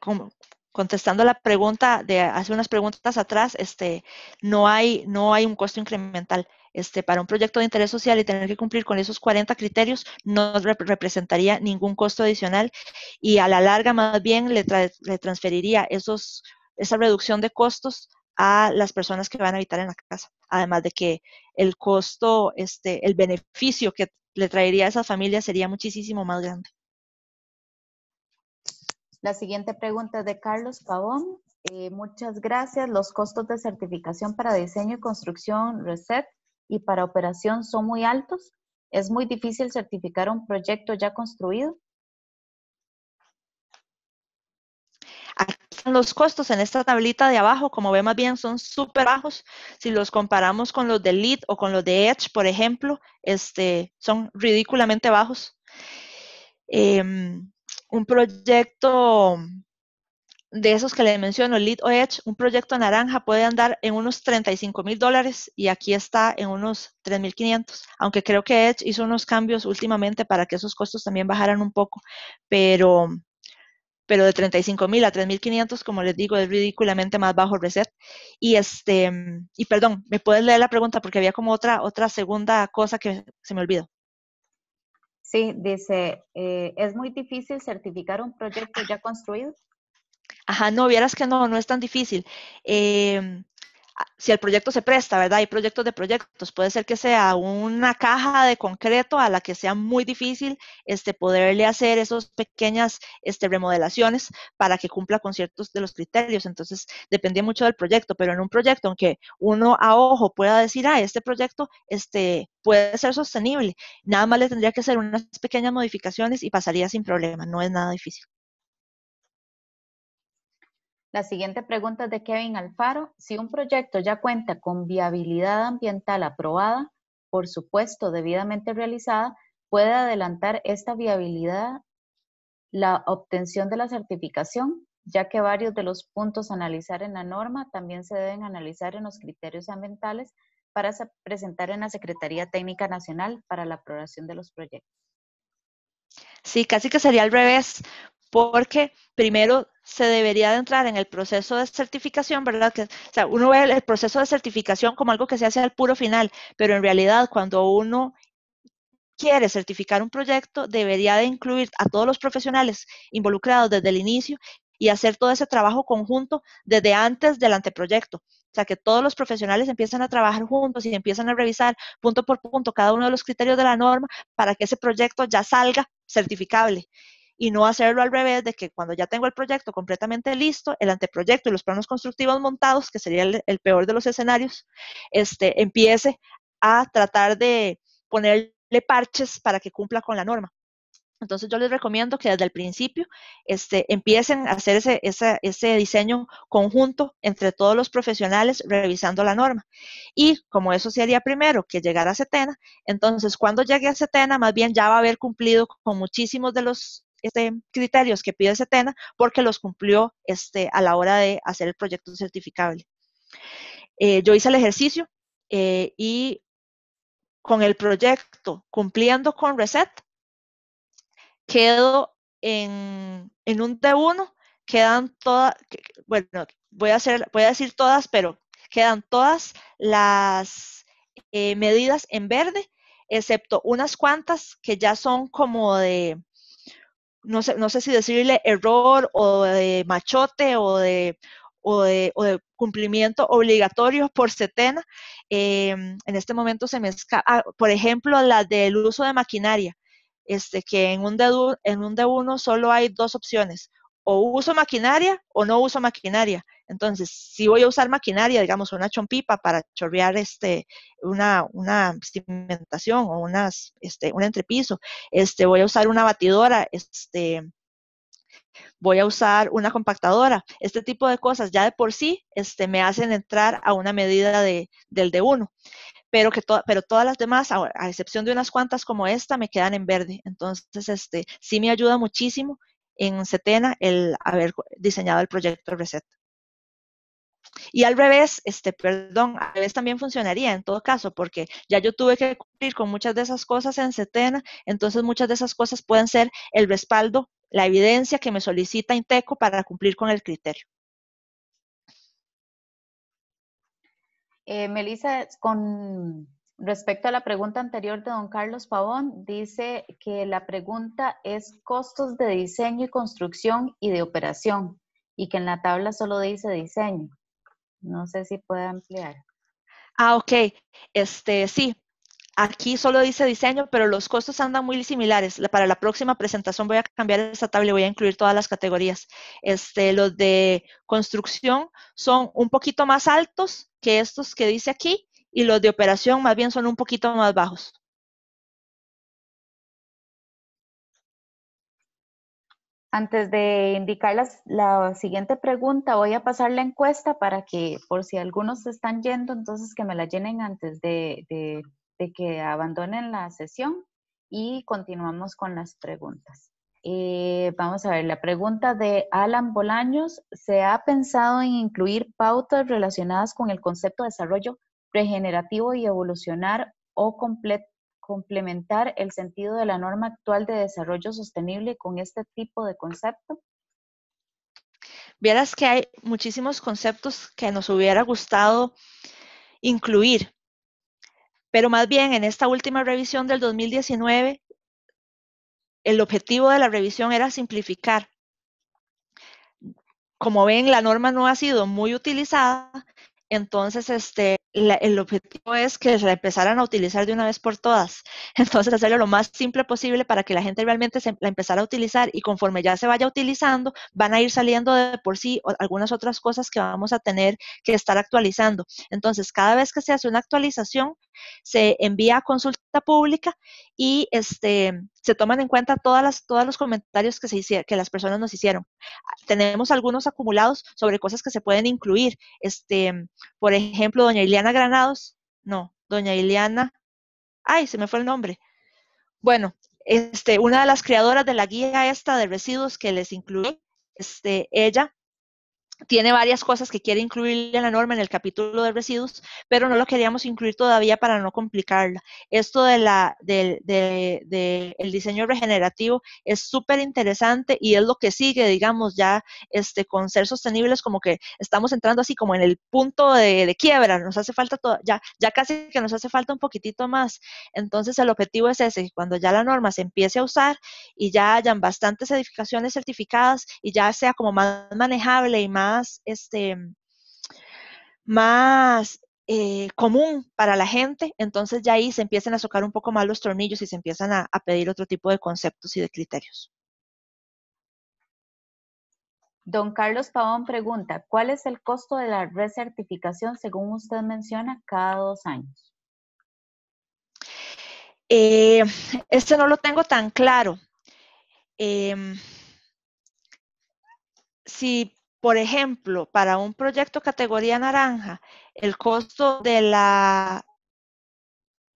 contestando la pregunta de hace unas preguntas atrás, este, no hay, no hay un costo incremental. Este, para un proyecto de interés social y tener que cumplir con esos 40 criterios no representaría ningún costo adicional y a la larga más bien le, le transferiría esos esa reducción de costos a las personas que van a habitar en la casa. Además de que el costo, este, el beneficio que le traería a esa familia sería muchísimo más grande. La siguiente pregunta es de Carlos Pavón. Eh, muchas gracias. Los costos de certificación para diseño y construcción RESET y para operación son muy altos. ¿Es muy difícil certificar un proyecto ya construido? los costos en esta tablita de abajo. Como ve más bien son súper bajos. Si los comparamos con los de Lead o con los de Edge, por ejemplo, este, son ridículamente bajos. Em, un proyecto de esos que le menciono, Lead o Edge, un proyecto naranja puede andar en unos 35 mil dólares y aquí está en unos 3.500, aunque creo que Edge hizo unos cambios últimamente para que esos costos también bajaran un poco, pero pero de mil a 3.500, como les digo, es ridículamente más bajo el reset. Y, este, y perdón, ¿me puedes leer la pregunta? Porque había como otra, otra segunda cosa que se me olvidó. Sí, dice, eh, ¿es muy difícil certificar un proyecto ya construido? Ajá, no, vieras que no, no es tan difícil. Eh, si el proyecto se presta, ¿verdad? Hay proyectos de proyectos. Puede ser que sea una caja de concreto a la que sea muy difícil este, poderle hacer esas pequeñas este, remodelaciones para que cumpla con ciertos de los criterios. Entonces, depende mucho del proyecto, pero en un proyecto, aunque uno a ojo pueda decir, ah, este proyecto este, puede ser sostenible, nada más le tendría que hacer unas pequeñas modificaciones y pasaría sin problema. No es nada difícil. La siguiente pregunta es de Kevin Alfaro. Si un proyecto ya cuenta con viabilidad ambiental aprobada, por supuesto debidamente realizada, puede adelantar esta viabilidad la obtención de la certificación, ya que varios de los puntos a analizar en la norma también se deben analizar en los criterios ambientales para presentar en la Secretaría Técnica Nacional para la aprobación de los proyectos. Sí, casi que sería al revés, porque primero se debería de entrar en el proceso de certificación, ¿verdad? Que, o sea, uno ve el proceso de certificación como algo que se hace al puro final, pero en realidad cuando uno quiere certificar un proyecto, debería de incluir a todos los profesionales involucrados desde el inicio y hacer todo ese trabajo conjunto desde antes del anteproyecto. O sea, que todos los profesionales empiezan a trabajar juntos y empiezan a revisar punto por punto cada uno de los criterios de la norma para que ese proyecto ya salga certificable y no hacerlo al revés de que cuando ya tengo el proyecto completamente listo, el anteproyecto y los planos constructivos montados, que sería el, peor de los escenarios, este, empiece a tratar de ponerle parches para que cumpla con la norma. Entonces yo les recomiendo que desde el principio este, empiecen a hacer ese, diseño conjunto entre todos los profesionales revisando la norma. Y como eso sería primero que llegar a CETENA, entonces cuando llegue a CETENA más bien ya va a haber cumplido con muchísimos de los este, criterios que pide CETENA porque los cumplió este, a la hora de hacer el proyecto certificable. Eh, yo hice el ejercicio eh, y con el proyecto cumpliendo con Reset, quedo en, un D1, quedan todas, bueno, voy a, hacer, voy decir todas, pero quedan todas las eh, medidas en verde, excepto unas cuantas que ya son como de, no sé, no sé si decirle error o de machote o de, o de, cumplimiento obligatorio por setena, em, en este momento se me escapa, ah, por ejemplo, la del uso de maquinaria, este, que en un, en un D1 solo hay dos opciones, o uso maquinaria o no uso maquinaria. Entonces, si voy a usar maquinaria, digamos una chompipa para chorrear este, una, cimentación o unas, este, un entrepiso, este, voy a usar una batidora, este, voy a usar una compactadora. Este tipo de cosas ya de por sí este, me hacen entrar a una medida de, del de uno. Pero, que pero todas las demás, a, a, excepción de unas cuantas como esta, me quedan en verde. Entonces, este, sí me ayuda muchísimo en Cetena el haber diseñado el proyecto Reset. Y al revés, este, perdón, al revés también funcionaría en todo caso, porque ya yo tuve que cumplir con muchas de esas cosas en Cetena, entonces muchas de esas cosas pueden ser el respaldo, la evidencia que me solicita Inteco para cumplir con el criterio. Eh, Melissa, con Respecto a la pregunta anterior de don Carlos Pavón, dice que la pregunta es costos de diseño y construcción y de operación y que en la tabla solo dice diseño. No sé si puede ampliar. Ah, ok. Este, sí. Aquí solo dice diseño, pero los costos andan muy similares. Para la próxima presentación voy a cambiar esta tabla y voy a incluir todas las categorías. Este, los de construcción son un poquito más altos que estos que dice aquí, y los de operación más bien son un poquito más bajos. Antes de indicar la siguiente pregunta, voy a pasar la encuesta para que, por si algunos se están yendo, entonces que me la llenen antes de, que abandonen la sesión y continuamos con las preguntas. Eh, vamos a ver, la pregunta de Alan Bolaños, ¿se ha pensado en incluir pautas relacionadas con el concepto de desarrollo regenerativo y evolucionar o complementar el sentido de la norma actual de desarrollo sostenible con este tipo de concepto? Vieras que hay muchísimos conceptos que nos hubiera gustado incluir, pero más bien en esta última revisión del 2019, el objetivo de la revisión era simplificar. Como ven, la norma no ha sido muy utilizada, entonces, este, el objetivo es que la empezaran a utilizar de una vez por todas. [LAUGHS] Entonces, hacerlo lo más simple posible para que la gente realmente se, la empezara a utilizar y conforme ya se vaya utilizando, van a ir saliendo de por sí algunas otras cosas que vamos a tener que estar actualizando. Entonces, cada vez que se hace una actualización, se envía a consulta pública y este, se toman en cuenta todas las, todos los comentarios que, se hicieron, que las personas nos hicieron tenemos algunos acumulados sobre cosas que se pueden incluir. Este, por ejemplo, doña Ileana Granados, no, doña Iliana, ay, se me fue el nombre. Bueno, este, una de las creadoras de la guía esta de residuos que les incluye, este, ella tiene varias cosas que quiere incluir en la norma en el capítulo de residuos, pero no lo queríamos incluir todavía para no complicarla. Esto de la, del de, de, diseño regenerativo es súper interesante y es lo que sigue, digamos, ya este, con ser sostenibles, como que estamos entrando así como en el punto de, quiebra, nos hace falta, todo, ya, ya casi que nos hace falta un poquitito más. Entonces el objetivo es ese, cuando ya la norma se empiece a usar y ya hayan bastantes edificaciones certificadas y ya sea como más manejable y más más, este, más eh, común para la gente, entonces ya ahí se empiezan a socar un poco más los tornillos y se empiezan a, pedir otro tipo de conceptos y de criterios. Don Carlos Pavón pregunta, ¿cuál es el costo de la recertificación según usted menciona cada dos años? Eh, este no lo tengo tan claro. Em, si por ejemplo, para un proyecto categoría naranja, el costo de la,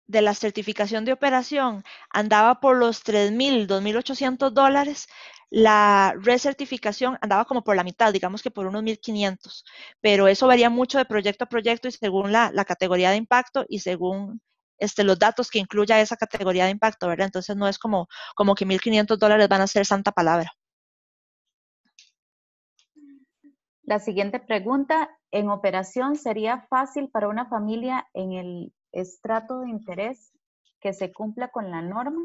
de la certificación de operación andaba por los 3.000, 2.800 dólares. La recertificación andaba como por la mitad, digamos que por unos 1.500, pero eso varía mucho de proyecto a proyecto y según la, categoría de impacto y según este, los datos que incluya esa categoría de impacto, ¿verdad? Entonces no es como, como que 1.500 dólares van a ser santa palabra. La siguiente pregunta, en operación, ¿sería fácil para una familia en el estrato de interés que se cumpla con la norma?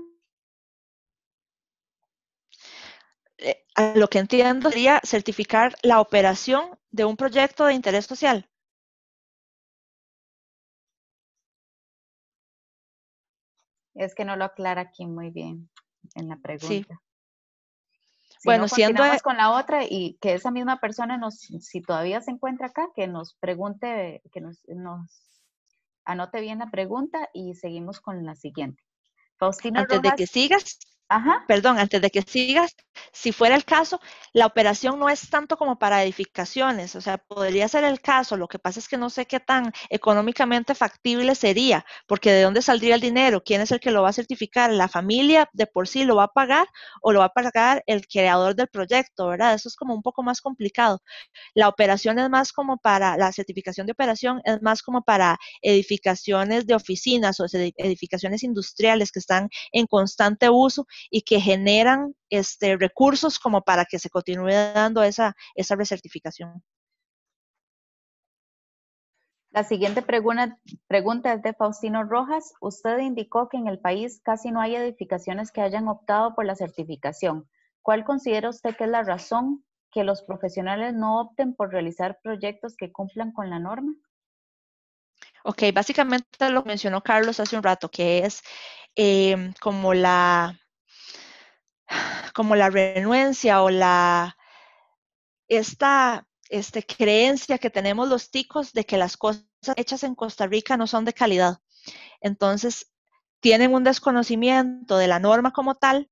Eh, a lo que entiendo sería certificar la operación de un proyecto de interés social. Es que no lo aclara aquí muy bien en la pregunta bueno, e con la otra y que esa misma persona nos, si todavía se encuentra acá, que nos pregunte, que nos, nos anote bien la pregunta y seguimos con la siguiente. Faustina Antes de que sigas, Ajá. Perdón, antes de que sigas, si fuera el caso, la operación no es tanto como para edificaciones, o sea, podría ser el caso, lo que pasa es que no sé qué tan económicamente factible sería, porque de dónde saldría el dinero, quién es el que lo va a certificar, la familia de por sí lo va a pagar o lo va a pagar el creador del proyecto, ¿verdad? Eso es como un poco más complicado. La operación es más como para, la certificación de operación es más como para edificaciones de oficinas o edificaciones industriales que están en constante uso y que generan este, recursos como para que se continúe dando esa, esa recertificación. La siguiente pregunta, es de Faustino Rojas. Usted indicó que en el país casi no hay edificaciones que hayan optado por la certificación. ¿Cuál considera usted que es la razón que los profesionales no opten por realizar proyectos que cumplan con la norma? Ok, básicamente lo mencionó Carlos hace un rato, que es em, como la como la renuencia o la, esta este, creencia que tenemos los ticos de que las cosas hechas en Costa Rica no son de calidad. Entonces, tienen un desconocimiento de la norma como tal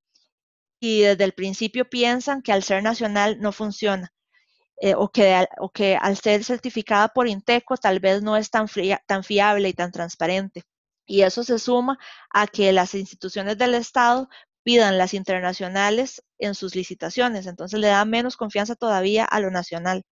y desde el principio piensan que al ser nacional no funciona eh, o, que, que, al ser certificada por Inteco tal vez no es tan, tan fiable y tan transparente. Y eso se suma a que las instituciones del Estado pidan las internacionales en sus licitaciones. Entonces le da menos confianza todavía a lo nacional.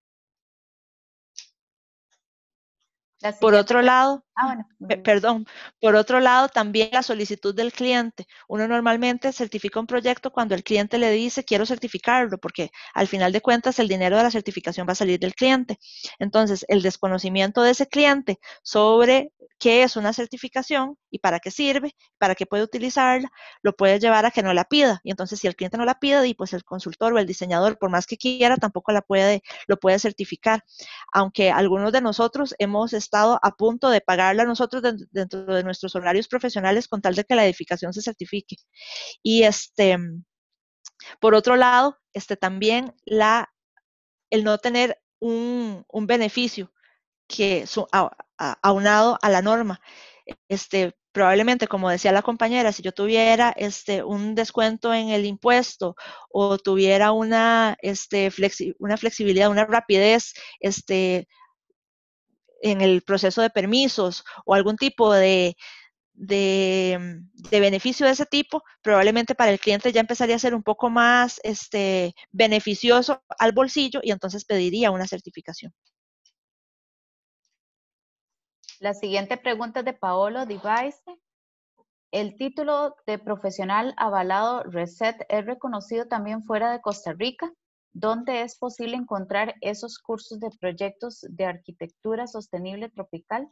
Por otro lado, Ah, pues, Perdón. Por otro lado, también la solicitud del cliente. Uno normalmente certifica un proyecto cuando el cliente le dice quiero certificarlo, porque al final de cuentas el dinero de la certificación va a salir del cliente. Entonces, el desconocimiento de ese cliente sobre qué es una certificación y para qué sirve, para qué puede utilizarla, lo puede llevar a que no la pida. Y entonces, si el cliente no la pide, y pues el consultor o el diseñador, por más que quiera, tampoco la puede, lo puede certificar. Aunque algunos de nosotros hemos estado a punto de pagar a nosotros dentro de nuestros horarios profesionales con tal de que la edificación se certifique. Y este, por otro lado, este, también la, el no tener un, un beneficio que aunado a la norma. Este, probablemente, como decía la compañera, si yo tuviera este, un descuento en el impuesto o tuviera una, este, una flexibilidad, una rapidez este, en el proceso de permisos o algún tipo mm, de, beneficio de ese tipo, probablemente para el cliente ya empezaría a ser un poco más este, beneficioso al bolsillo y entonces pediría una certificación. La siguiente pregunta es de Paolo Device: ¿El título de profesional avalado RESET es reconocido también fuera de Costa Rica? ¿Dónde es posible encontrar esos cursos de proyectos de arquitectura sostenible tropical?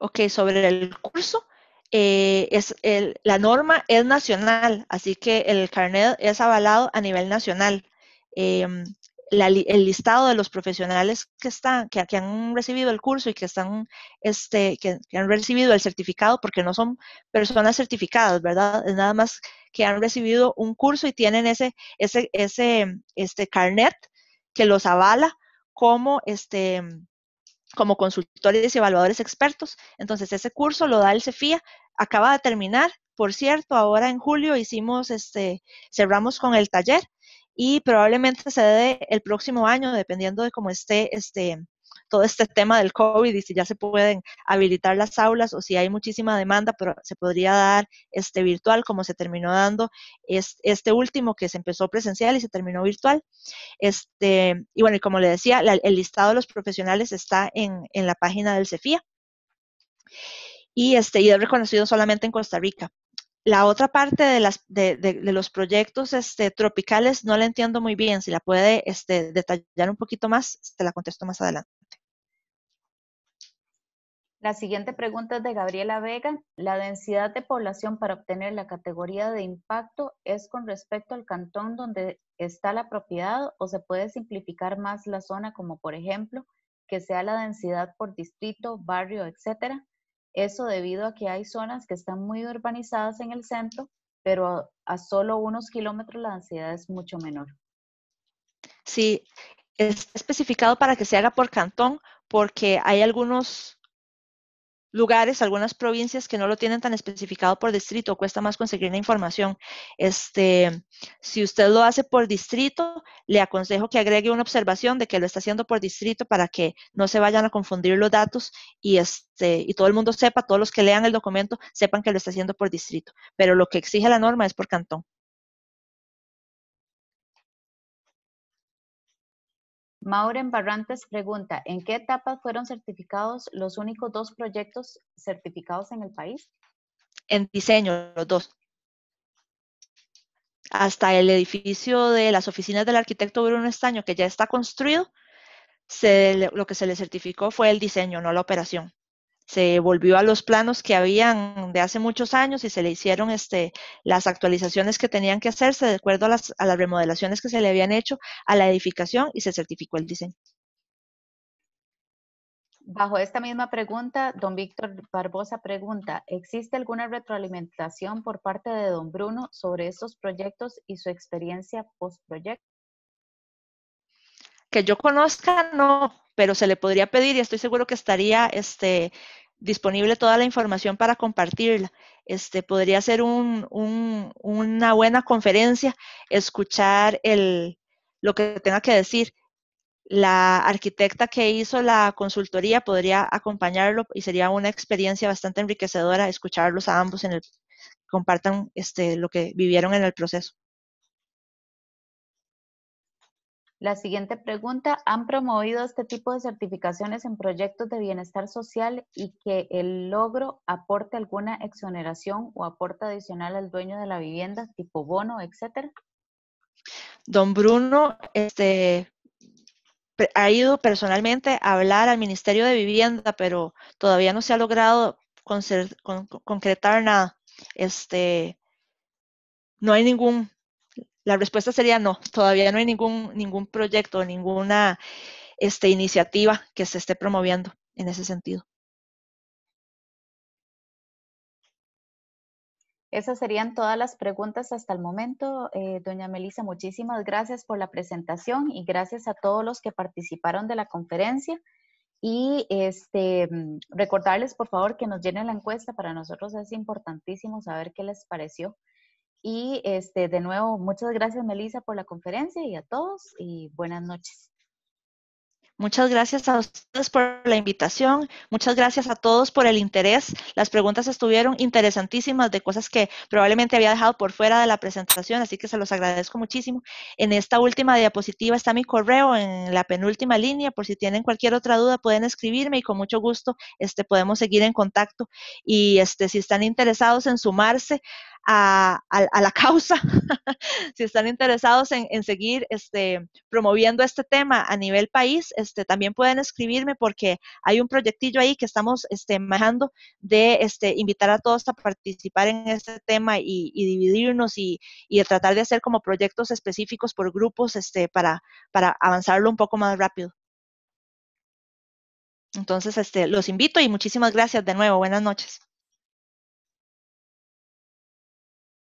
Ok, sobre el curso, eh, es el, la norma es nacional, así que el carnet es avalado a nivel nacional. Em, el listado de los profesionales que están, que, que, han recibido el curso y que están, este, que, han recibido el certificado, porque no son personas certificadas, ¿verdad? Es nada más que han recibido un curso y tienen ese, ese, este carnet que los avala como este como consultores y evaluadores expertos. Entonces, ese curso lo da el CEFIA, acaba de terminar, por cierto, ahora en julio hicimos este cerramos con el taller y probablemente se dé el próximo año dependiendo de cómo esté este todo este tema del COVID y si ya se pueden habilitar las aulas o si hay muchísima demanda, pero se podría dar este virtual como se terminó dando es, este último que se empezó presencial y se terminó virtual. Este, y bueno, y como le decía, el listado de los profesionales está en, la página del CEFIA y, este, y es reconocido solamente en Costa Rica. La otra parte de, las, los proyectos este, tropicales no la entiendo muy bien. Si la puede este, detallar un poquito más, te la contesto más adelante. La siguiente pregunta es de Gabriela Vega. La densidad de población para obtener la categoría de impacto es con respecto al cantón donde está la propiedad o se puede simplificar más la zona como por ejemplo que sea la densidad por distrito, barrio, etcétera. Eso debido a que hay zonas que están muy urbanizadas en el centro, pero a solo unos kilómetros la densidad es mucho menor. Sí, es especificado para que se haga por cantón porque hay algunos lugares, algunas provincias que no lo tienen tan especificado por distrito, cuesta más conseguir la información. Este, si usted lo hace por distrito, le aconsejo que agregue una observación de que lo está haciendo por distrito para que no se vayan a confundir los datos y, este, y todo el mundo sepa, todos los que lean el documento sepan que lo está haciendo por distrito. Pero lo que exige la norma es por cantón. Mauren Barrantes pregunta, ¿en qué etapa fueron certificados los únicos dos proyectos certificados en el país? En diseño, los dos. Hasta el edificio de las oficinas del arquitecto Bruno Estaño, que ya está construido, lo que se le certificó fue el diseño, no la operación se volvió a los planos que habían de hace muchos años y se le hicieron este, las actualizaciones que tenían que hacerse de acuerdo a las, a las remodelaciones que se le habían hecho a la edificación y se certificó el diseño. Bajo esta misma pregunta, don Víctor Barbosa pregunta, ¿existe alguna retroalimentación por parte de don Bruno sobre estos proyectos y su experiencia post-proyecto? que yo conozca, no, pero se le podría pedir y estoy seguro que estaría este, disponible toda la información para compartirla. Este, podría ser una buena conferencia, escuchar el, lo que tenga que decir. La arquitecta que hizo la consultoría podría acompañarlo y sería una experiencia bastante enriquecedora escucharlos a ambos en el compartan este, lo que vivieron en el proceso. La siguiente pregunta, ¿han promovido este tipo de certificaciones en proyectos de bienestar social y que el logro aporte alguna exoneración o aporte adicional al dueño de la vivienda, tipo bono, etcétera? Don Bruno este, ha ido personalmente a hablar al Ministerio de Vivienda, pero todavía no se ha logrado concretar nada. Este, no hay ningún la respuesta sería no, todavía no hay ningún, ningún proyecto, ninguna este, iniciativa que se esté promoviendo en ese sentido. Esas serían todas las preguntas hasta el momento. Eh, doña Melissa, muchísimas gracias por la presentación y gracias a todos los que participaron de la conferencia. Y este, mm, recordarles, por favor, que nos llenen la encuesta. Para nosotros es importantísimo saber qué les pareció y este, de nuevo, muchas gracias Melissa por la conferencia y a todos y buenas noches. Muchas gracias a ustedes por la invitación, muchas gracias a todos por el interés. Las preguntas estuvieron interesantísimas de cosas que probablemente había dejado por fuera de la presentación, así que se los agradezco muchísimo. En esta última diapositiva está mi correo, en la penúltima línea, por si tienen cualquier otra duda pueden escribirme y con mucho gusto este, podemos seguir en contacto. Y este, si están interesados en sumarse a, la causa, [LAUGHS] si están interesados en, seguir este, promoviendo este tema a nivel país, este, también pueden escribirme porque hay un proyectillo ahí que estamos este, manejando de este, invitar a todos a participar en este tema y, dividirnos y, tratar de hacer como proyectos específicos por grupos para, para avanzarlo un poco más rápido. Entonces, este, los invito y muchísimas gracias de nuevo. Buenas noches.